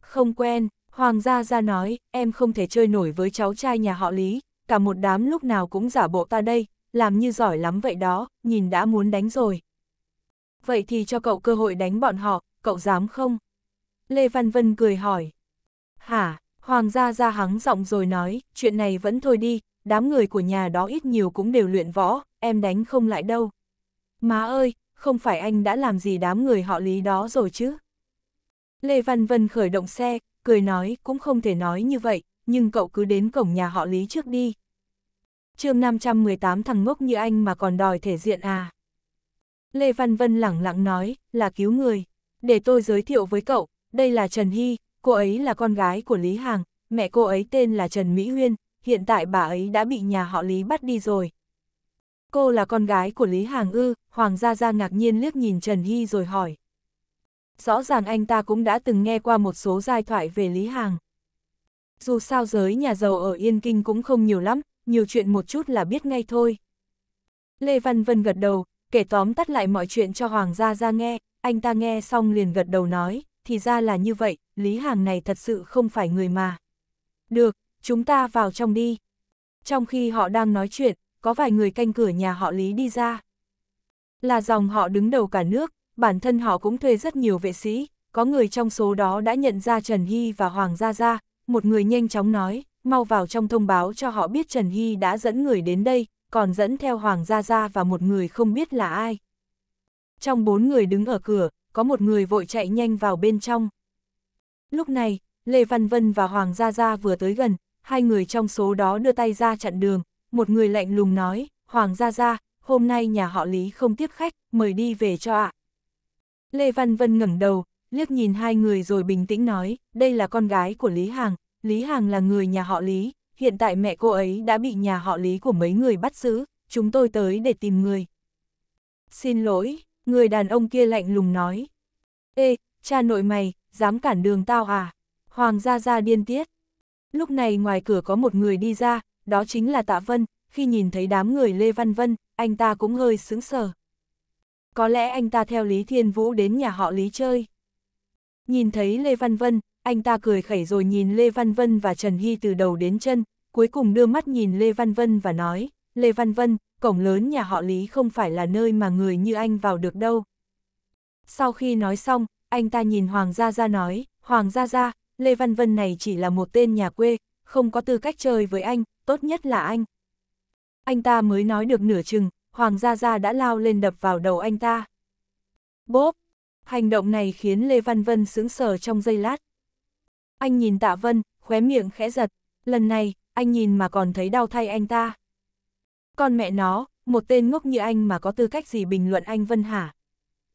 Không quen, Hoàng Gia Gia nói, em không thể chơi nổi với cháu trai nhà họ Lý, cả một đám lúc nào cũng giả bộ ta đây, làm như giỏi lắm vậy đó, nhìn đã muốn đánh rồi. Vậy thì cho cậu cơ hội đánh bọn họ, cậu dám không? Lê Văn Vân cười hỏi. Hả, Hoàng gia ra hắng giọng rồi nói, chuyện này vẫn thôi đi, đám người của nhà đó ít nhiều cũng đều luyện võ, em đánh không lại đâu. Má ơi, không phải anh đã làm gì đám người họ lý đó rồi chứ? Lê Văn Vân khởi động xe, cười nói cũng không thể nói như vậy, nhưng cậu cứ đến cổng nhà họ lý trước đi chương 518 thằng ngốc như anh mà còn đòi thể diện à. Lê Văn Vân lẳng lặng nói, là cứu người. Để tôi giới thiệu với cậu, đây là Trần Hy, cô ấy là con gái của Lý Hàng, mẹ cô ấy tên là Trần Mỹ Huyên, hiện tại bà ấy đã bị nhà họ Lý bắt đi rồi. Cô là con gái của Lý Hàng ư, Hoàng Gia Gia ngạc nhiên liếc nhìn Trần Hy rồi hỏi. Rõ ràng anh ta cũng đã từng nghe qua một số giai thoại về Lý Hàng. Dù sao giới nhà giàu ở Yên Kinh cũng không nhiều lắm, nhiều chuyện một chút là biết ngay thôi. Lê Văn Vân gật đầu, kể tóm tắt lại mọi chuyện cho Hoàng gia ra nghe, anh ta nghe xong liền gật đầu nói, thì ra là như vậy, Lý Hàng này thật sự không phải người mà. Được, chúng ta vào trong đi. Trong khi họ đang nói chuyện, có vài người canh cửa nhà họ Lý đi ra. Là dòng họ đứng đầu cả nước, bản thân họ cũng thuê rất nhiều vệ sĩ, có người trong số đó đã nhận ra Trần Hy và Hoàng Gia Gia, một người nhanh chóng nói, mau vào trong thông báo cho họ biết Trần Hy đã dẫn người đến đây, còn dẫn theo Hoàng Gia Gia và một người không biết là ai. Trong bốn người đứng ở cửa, có một người vội chạy nhanh vào bên trong. Lúc này, Lê Văn Vân và Hoàng Gia Gia vừa tới gần, hai người trong số đó đưa tay ra chặn đường, một người lạnh lùng nói, Hoàng Gia Gia, hôm nay nhà họ Lý không tiếp khách, mời đi về cho ạ. Lê Văn Vân ngẩng đầu, liếc nhìn hai người rồi bình tĩnh nói, đây là con gái của Lý Hàng, Lý Hàng là người nhà họ Lý, hiện tại mẹ cô ấy đã bị nhà họ Lý của mấy người bắt giữ, chúng tôi tới để tìm người. Xin lỗi, người đàn ông kia lạnh lùng nói. Ê, cha nội mày, dám cản đường tao à? Hoàng gia gia điên tiết. Lúc này ngoài cửa có một người đi ra, đó chính là Tạ Vân, khi nhìn thấy đám người Lê Văn Vân, anh ta cũng hơi sững sờ. Có lẽ anh ta theo Lý Thiên Vũ đến nhà họ Lý chơi. Nhìn thấy Lê Văn Vân, anh ta cười khẩy rồi nhìn Lê Văn Vân và Trần Hy từ đầu đến chân, cuối cùng đưa mắt nhìn Lê Văn Vân và nói, Lê Văn Vân, cổng lớn nhà họ Lý không phải là nơi mà người như anh vào được đâu. Sau khi nói xong, anh ta nhìn Hoàng Gia Gia nói, Hoàng Gia Gia, Lê Văn Vân này chỉ là một tên nhà quê, không có tư cách chơi với anh, tốt nhất là anh. Anh ta mới nói được nửa chừng, Hoàng Gia Gia đã lao lên đập vào đầu anh ta. Bốp! Hành động này khiến Lê Văn Vân sững sờ trong giây lát, anh nhìn tạ vân, khóe miệng khẽ giật, lần này, anh nhìn mà còn thấy đau thay anh ta. Con mẹ nó, một tên ngốc như anh mà có tư cách gì bình luận anh Vân hả?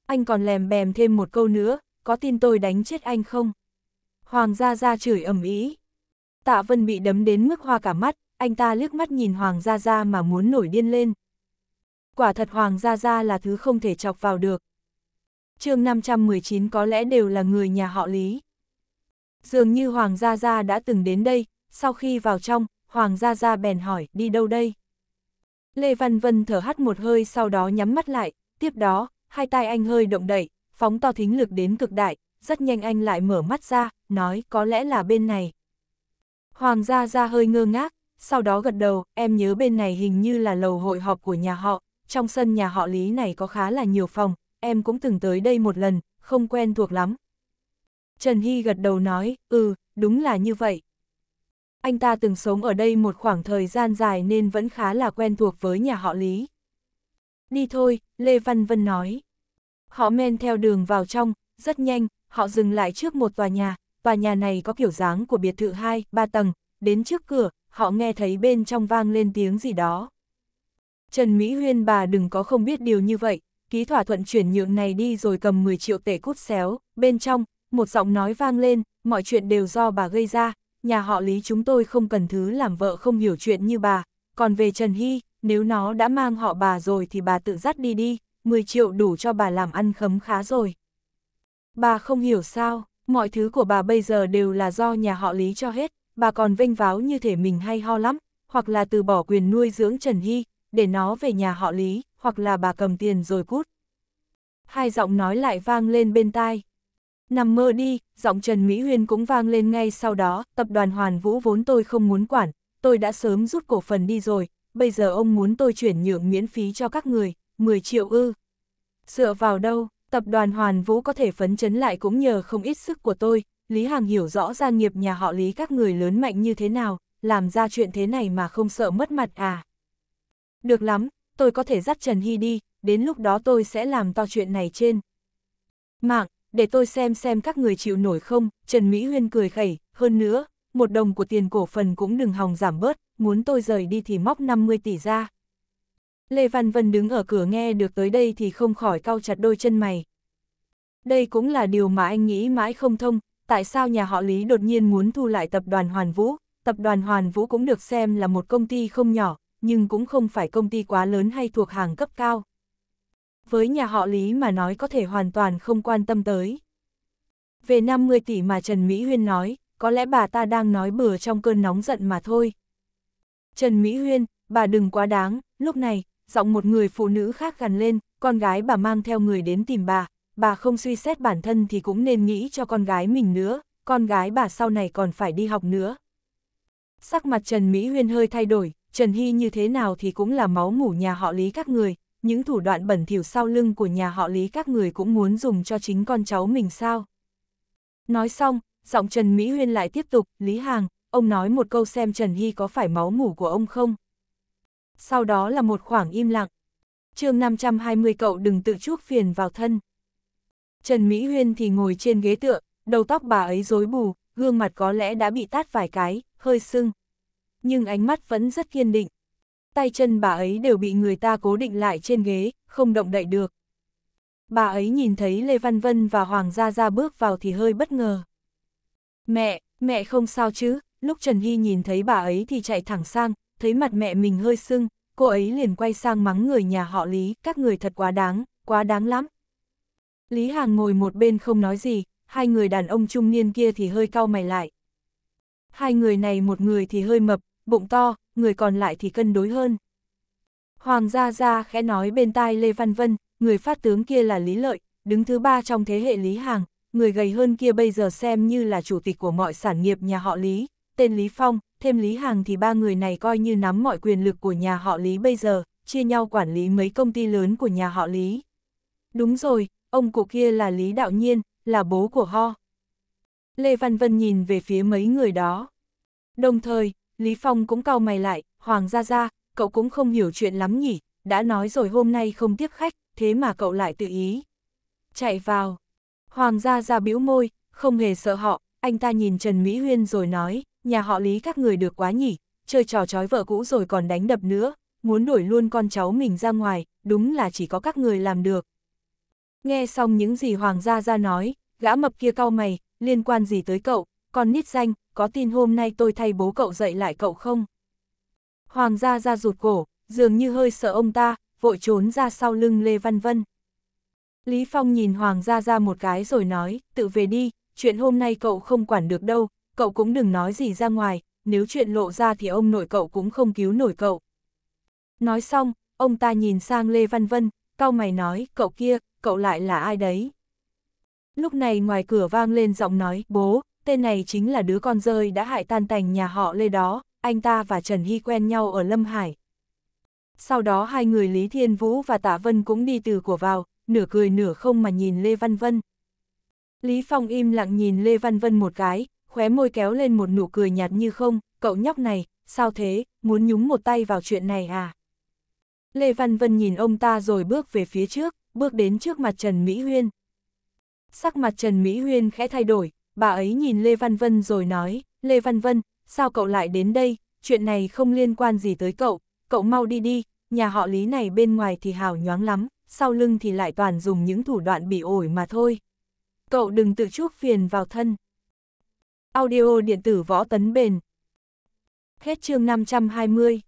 Anh còn lèm bèm thêm một câu nữa, có tin tôi đánh chết anh không? Hoàng gia gia chửi ầm ĩ. Tạ Vân bị đấm đến mức hoa cả mắt, anh ta liếc mắt nhìn Hoàng gia gia mà muốn nổi điên lên. Quả thật Hoàng gia gia là thứ không thể chọc vào được. chương 519 có lẽ đều là người nhà họ Lý. Dường như Hoàng Gia Gia đã từng đến đây, sau khi vào trong, Hoàng Gia Gia bèn hỏi đi đâu đây. Lê Văn Vân thở hắt một hơi sau đó nhắm mắt lại, tiếp đó, hai tay anh hơi động đậy phóng to thính lực đến cực đại, rất nhanh anh lại mở mắt ra, nói có lẽ là bên này. Hoàng Gia Gia hơi ngơ ngác, sau đó gật đầu, em nhớ bên này hình như là lầu hội họp của nhà họ, trong sân nhà họ Lý này có khá là nhiều phòng, em cũng từng tới đây một lần, không quen thuộc lắm, Trần Hy gật đầu nói, ừ, đúng là như vậy. Anh ta từng sống ở đây một khoảng thời gian dài nên vẫn khá là quen thuộc với nhà họ Lý. Đi thôi, Lê Văn Vân nói. Họ men theo đường vào trong, rất nhanh, họ dừng lại trước một tòa nhà, tòa nhà này có kiểu dáng của biệt thự 2, 3 tầng, đến trước cửa, họ nghe thấy bên trong vang lên tiếng gì đó. Trần Mỹ Huyên bà đừng có không biết điều như vậy, ký thỏa thuận chuyển nhượng này đi rồi cầm 10 triệu tệ cút xéo, bên trong, một giọng nói vang lên, mọi chuyện đều do bà gây ra, nhà họ Lý chúng tôi không cần thứ làm vợ không hiểu chuyện như bà, còn về Trần Hy, nếu nó đã mang họ bà rồi thì bà tự dắt đi đi, 10 triệu đủ cho bà làm ăn khấm khá rồi. Bà không hiểu sao, mọi thứ của bà bây giờ đều là do nhà họ Lý cho hết, bà còn vênh váo như thể mình hay ho lắm, hoặc là từ bỏ quyền nuôi dưỡng Trần Hy, để nó về nhà họ Lý, hoặc là bà cầm tiền rồi cút. Hai giọng nói lại vang lên bên tai, Nằm mơ đi, giọng Trần Mỹ Huyên cũng vang lên ngay sau đó, tập đoàn Hoàn Vũ vốn tôi không muốn quản, tôi đã sớm rút cổ phần đi rồi, bây giờ ông muốn tôi chuyển nhượng miễn phí cho các người, 10 triệu ư. Dựa vào đâu, tập đoàn Hoàn Vũ có thể phấn chấn lại cũng nhờ không ít sức của tôi, Lý Hàng hiểu rõ gia nghiệp nhà họ Lý các người lớn mạnh như thế nào, làm ra chuyện thế này mà không sợ mất mặt à. Được lắm, tôi có thể dắt Trần Hy đi, đến lúc đó tôi sẽ làm to chuyện này trên. Mạng, để tôi xem xem các người chịu nổi không, Trần Mỹ Huyên cười khẩy, hơn nữa, một đồng của tiền cổ phần cũng đừng hòng giảm bớt, muốn tôi rời đi thì móc 50 tỷ ra. Lê Văn Vân đứng ở cửa nghe được tới đây thì không khỏi cau chặt đôi chân mày. Đây cũng là điều mà anh nghĩ mãi không thông, tại sao nhà họ Lý đột nhiên muốn thu lại tập đoàn Hoàn Vũ, tập đoàn Hoàn Vũ cũng được xem là một công ty không nhỏ, nhưng cũng không phải công ty quá lớn hay thuộc hàng cấp cao với nhà họ Lý mà nói có thể hoàn toàn không quan tâm tới. Về 50 tỷ mà Trần Mỹ Huyên nói, có lẽ bà ta đang nói bừa trong cơn nóng giận mà thôi. Trần Mỹ Huyên, bà đừng quá đáng, lúc này, giọng một người phụ nữ khác gằn lên, con gái bà mang theo người đến tìm bà, bà không suy xét bản thân thì cũng nên nghĩ cho con gái mình nữa, con gái bà sau này còn phải đi học nữa. Sắc mặt Trần Mỹ Huyên hơi thay đổi, Trần Hy như thế nào thì cũng là máu mủ nhà họ Lý các người, những thủ đoạn bẩn thỉu sau lưng của nhà họ Lý các người cũng muốn dùng cho chính con cháu mình sao. Nói xong, giọng Trần Mỹ Huyên lại tiếp tục, Lý Hàng, ông nói một câu xem Trần Hy có phải máu mủ của ông không. Sau đó là một khoảng im lặng. chương 520 cậu đừng tự chuốc phiền vào thân. Trần Mỹ Huyên thì ngồi trên ghế tựa, đầu tóc bà ấy rối bù, gương mặt có lẽ đã bị tát vài cái, hơi sưng. Nhưng ánh mắt vẫn rất kiên định tay chân bà ấy đều bị người ta cố định lại trên ghế, không động đậy được. Bà ấy nhìn thấy Lê Văn Vân và Hoàng Gia Gia bước vào thì hơi bất ngờ. Mẹ, mẹ không sao chứ, lúc Trần Hy nhìn thấy bà ấy thì chạy thẳng sang, thấy mặt mẹ mình hơi sưng, cô ấy liền quay sang mắng người nhà họ Lý, các người thật quá đáng, quá đáng lắm. Lý Hàng ngồi một bên không nói gì, hai người đàn ông trung niên kia thì hơi cau mày lại. Hai người này một người thì hơi mập, bụng to, người còn lại thì cân đối hơn. Hoàng Gia Gia khẽ nói bên tai Lê Văn Vân, người phát tướng kia là Lý Lợi, đứng thứ ba trong thế hệ Lý Hàng, người gầy hơn kia bây giờ xem như là chủ tịch của mọi sản nghiệp nhà họ Lý, tên Lý Phong, thêm Lý Hàng thì ba người này coi như nắm mọi quyền lực của nhà họ Lý bây giờ, chia nhau quản lý mấy công ty lớn của nhà họ Lý. Đúng rồi, ông cụ kia là Lý Đạo Nhiên, là bố của Ho. Lê Văn Vân nhìn về phía mấy người đó. Đồng thời, Lý Phong cũng cau mày lại, Hoàng Gia Gia, cậu cũng không hiểu chuyện lắm nhỉ, đã nói rồi hôm nay không tiếp khách, thế mà cậu lại tự ý. Chạy vào. Hoàng Gia Gia bĩu môi, không hề sợ họ, anh ta nhìn Trần Mỹ Huyên rồi nói, nhà họ Lý các người được quá nhỉ, chơi trò chói vợ cũ rồi còn đánh đập nữa, muốn đuổi luôn con cháu mình ra ngoài, đúng là chỉ có các người làm được. Nghe xong những gì Hoàng Gia Gia nói, gã mập kia cau mày, liên quan gì tới cậu, con nít danh, có tin hôm nay tôi thay bố cậu dậy lại cậu không? Hoàng gia ra rụt cổ, dường như hơi sợ ông ta, vội trốn ra sau lưng Lê Văn Vân. Lý Phong nhìn Hoàng gia ra một cái rồi nói, tự về đi, chuyện hôm nay cậu không quản được đâu, cậu cũng đừng nói gì ra ngoài, nếu chuyện lộ ra thì ông nội cậu cũng không cứu nổi cậu. Nói xong, ông ta nhìn sang Lê Văn Vân, cau mày nói, cậu kia, cậu lại là ai đấy? Lúc này ngoài cửa vang lên giọng nói, bố, tên này chính là đứa con rơi đã hại tan tành nhà họ Lê đó, anh ta và Trần Hy quen nhau ở Lâm Hải. Sau đó hai người Lý Thiên Vũ và Tạ Vân cũng đi từ của vào, nửa cười nửa không mà nhìn Lê Văn Vân. Lý Phong im lặng nhìn Lê Văn Vân một cái, khóe môi kéo lên một nụ cười nhạt như không, cậu nhóc này, sao thế, muốn nhúng một tay vào chuyện này à? Lê Văn Vân nhìn ông ta rồi bước về phía trước, bước đến trước mặt Trần Mỹ Huyên. Sắc mặt Trần Mỹ Huyên khẽ thay đổi, bà ấy nhìn Lê Văn Vân rồi nói, Lê Văn Vân, sao cậu lại đến đây, chuyện này không liên quan gì tới cậu, cậu mau đi đi, nhà họ Lý này bên ngoài thì hào nhoáng lắm, sau lưng thì lại toàn dùng những thủ đoạn bị ổi mà thôi. Cậu đừng tự chuốc phiền vào thân. Audio điện tử võ tấn bền. Hết chương 520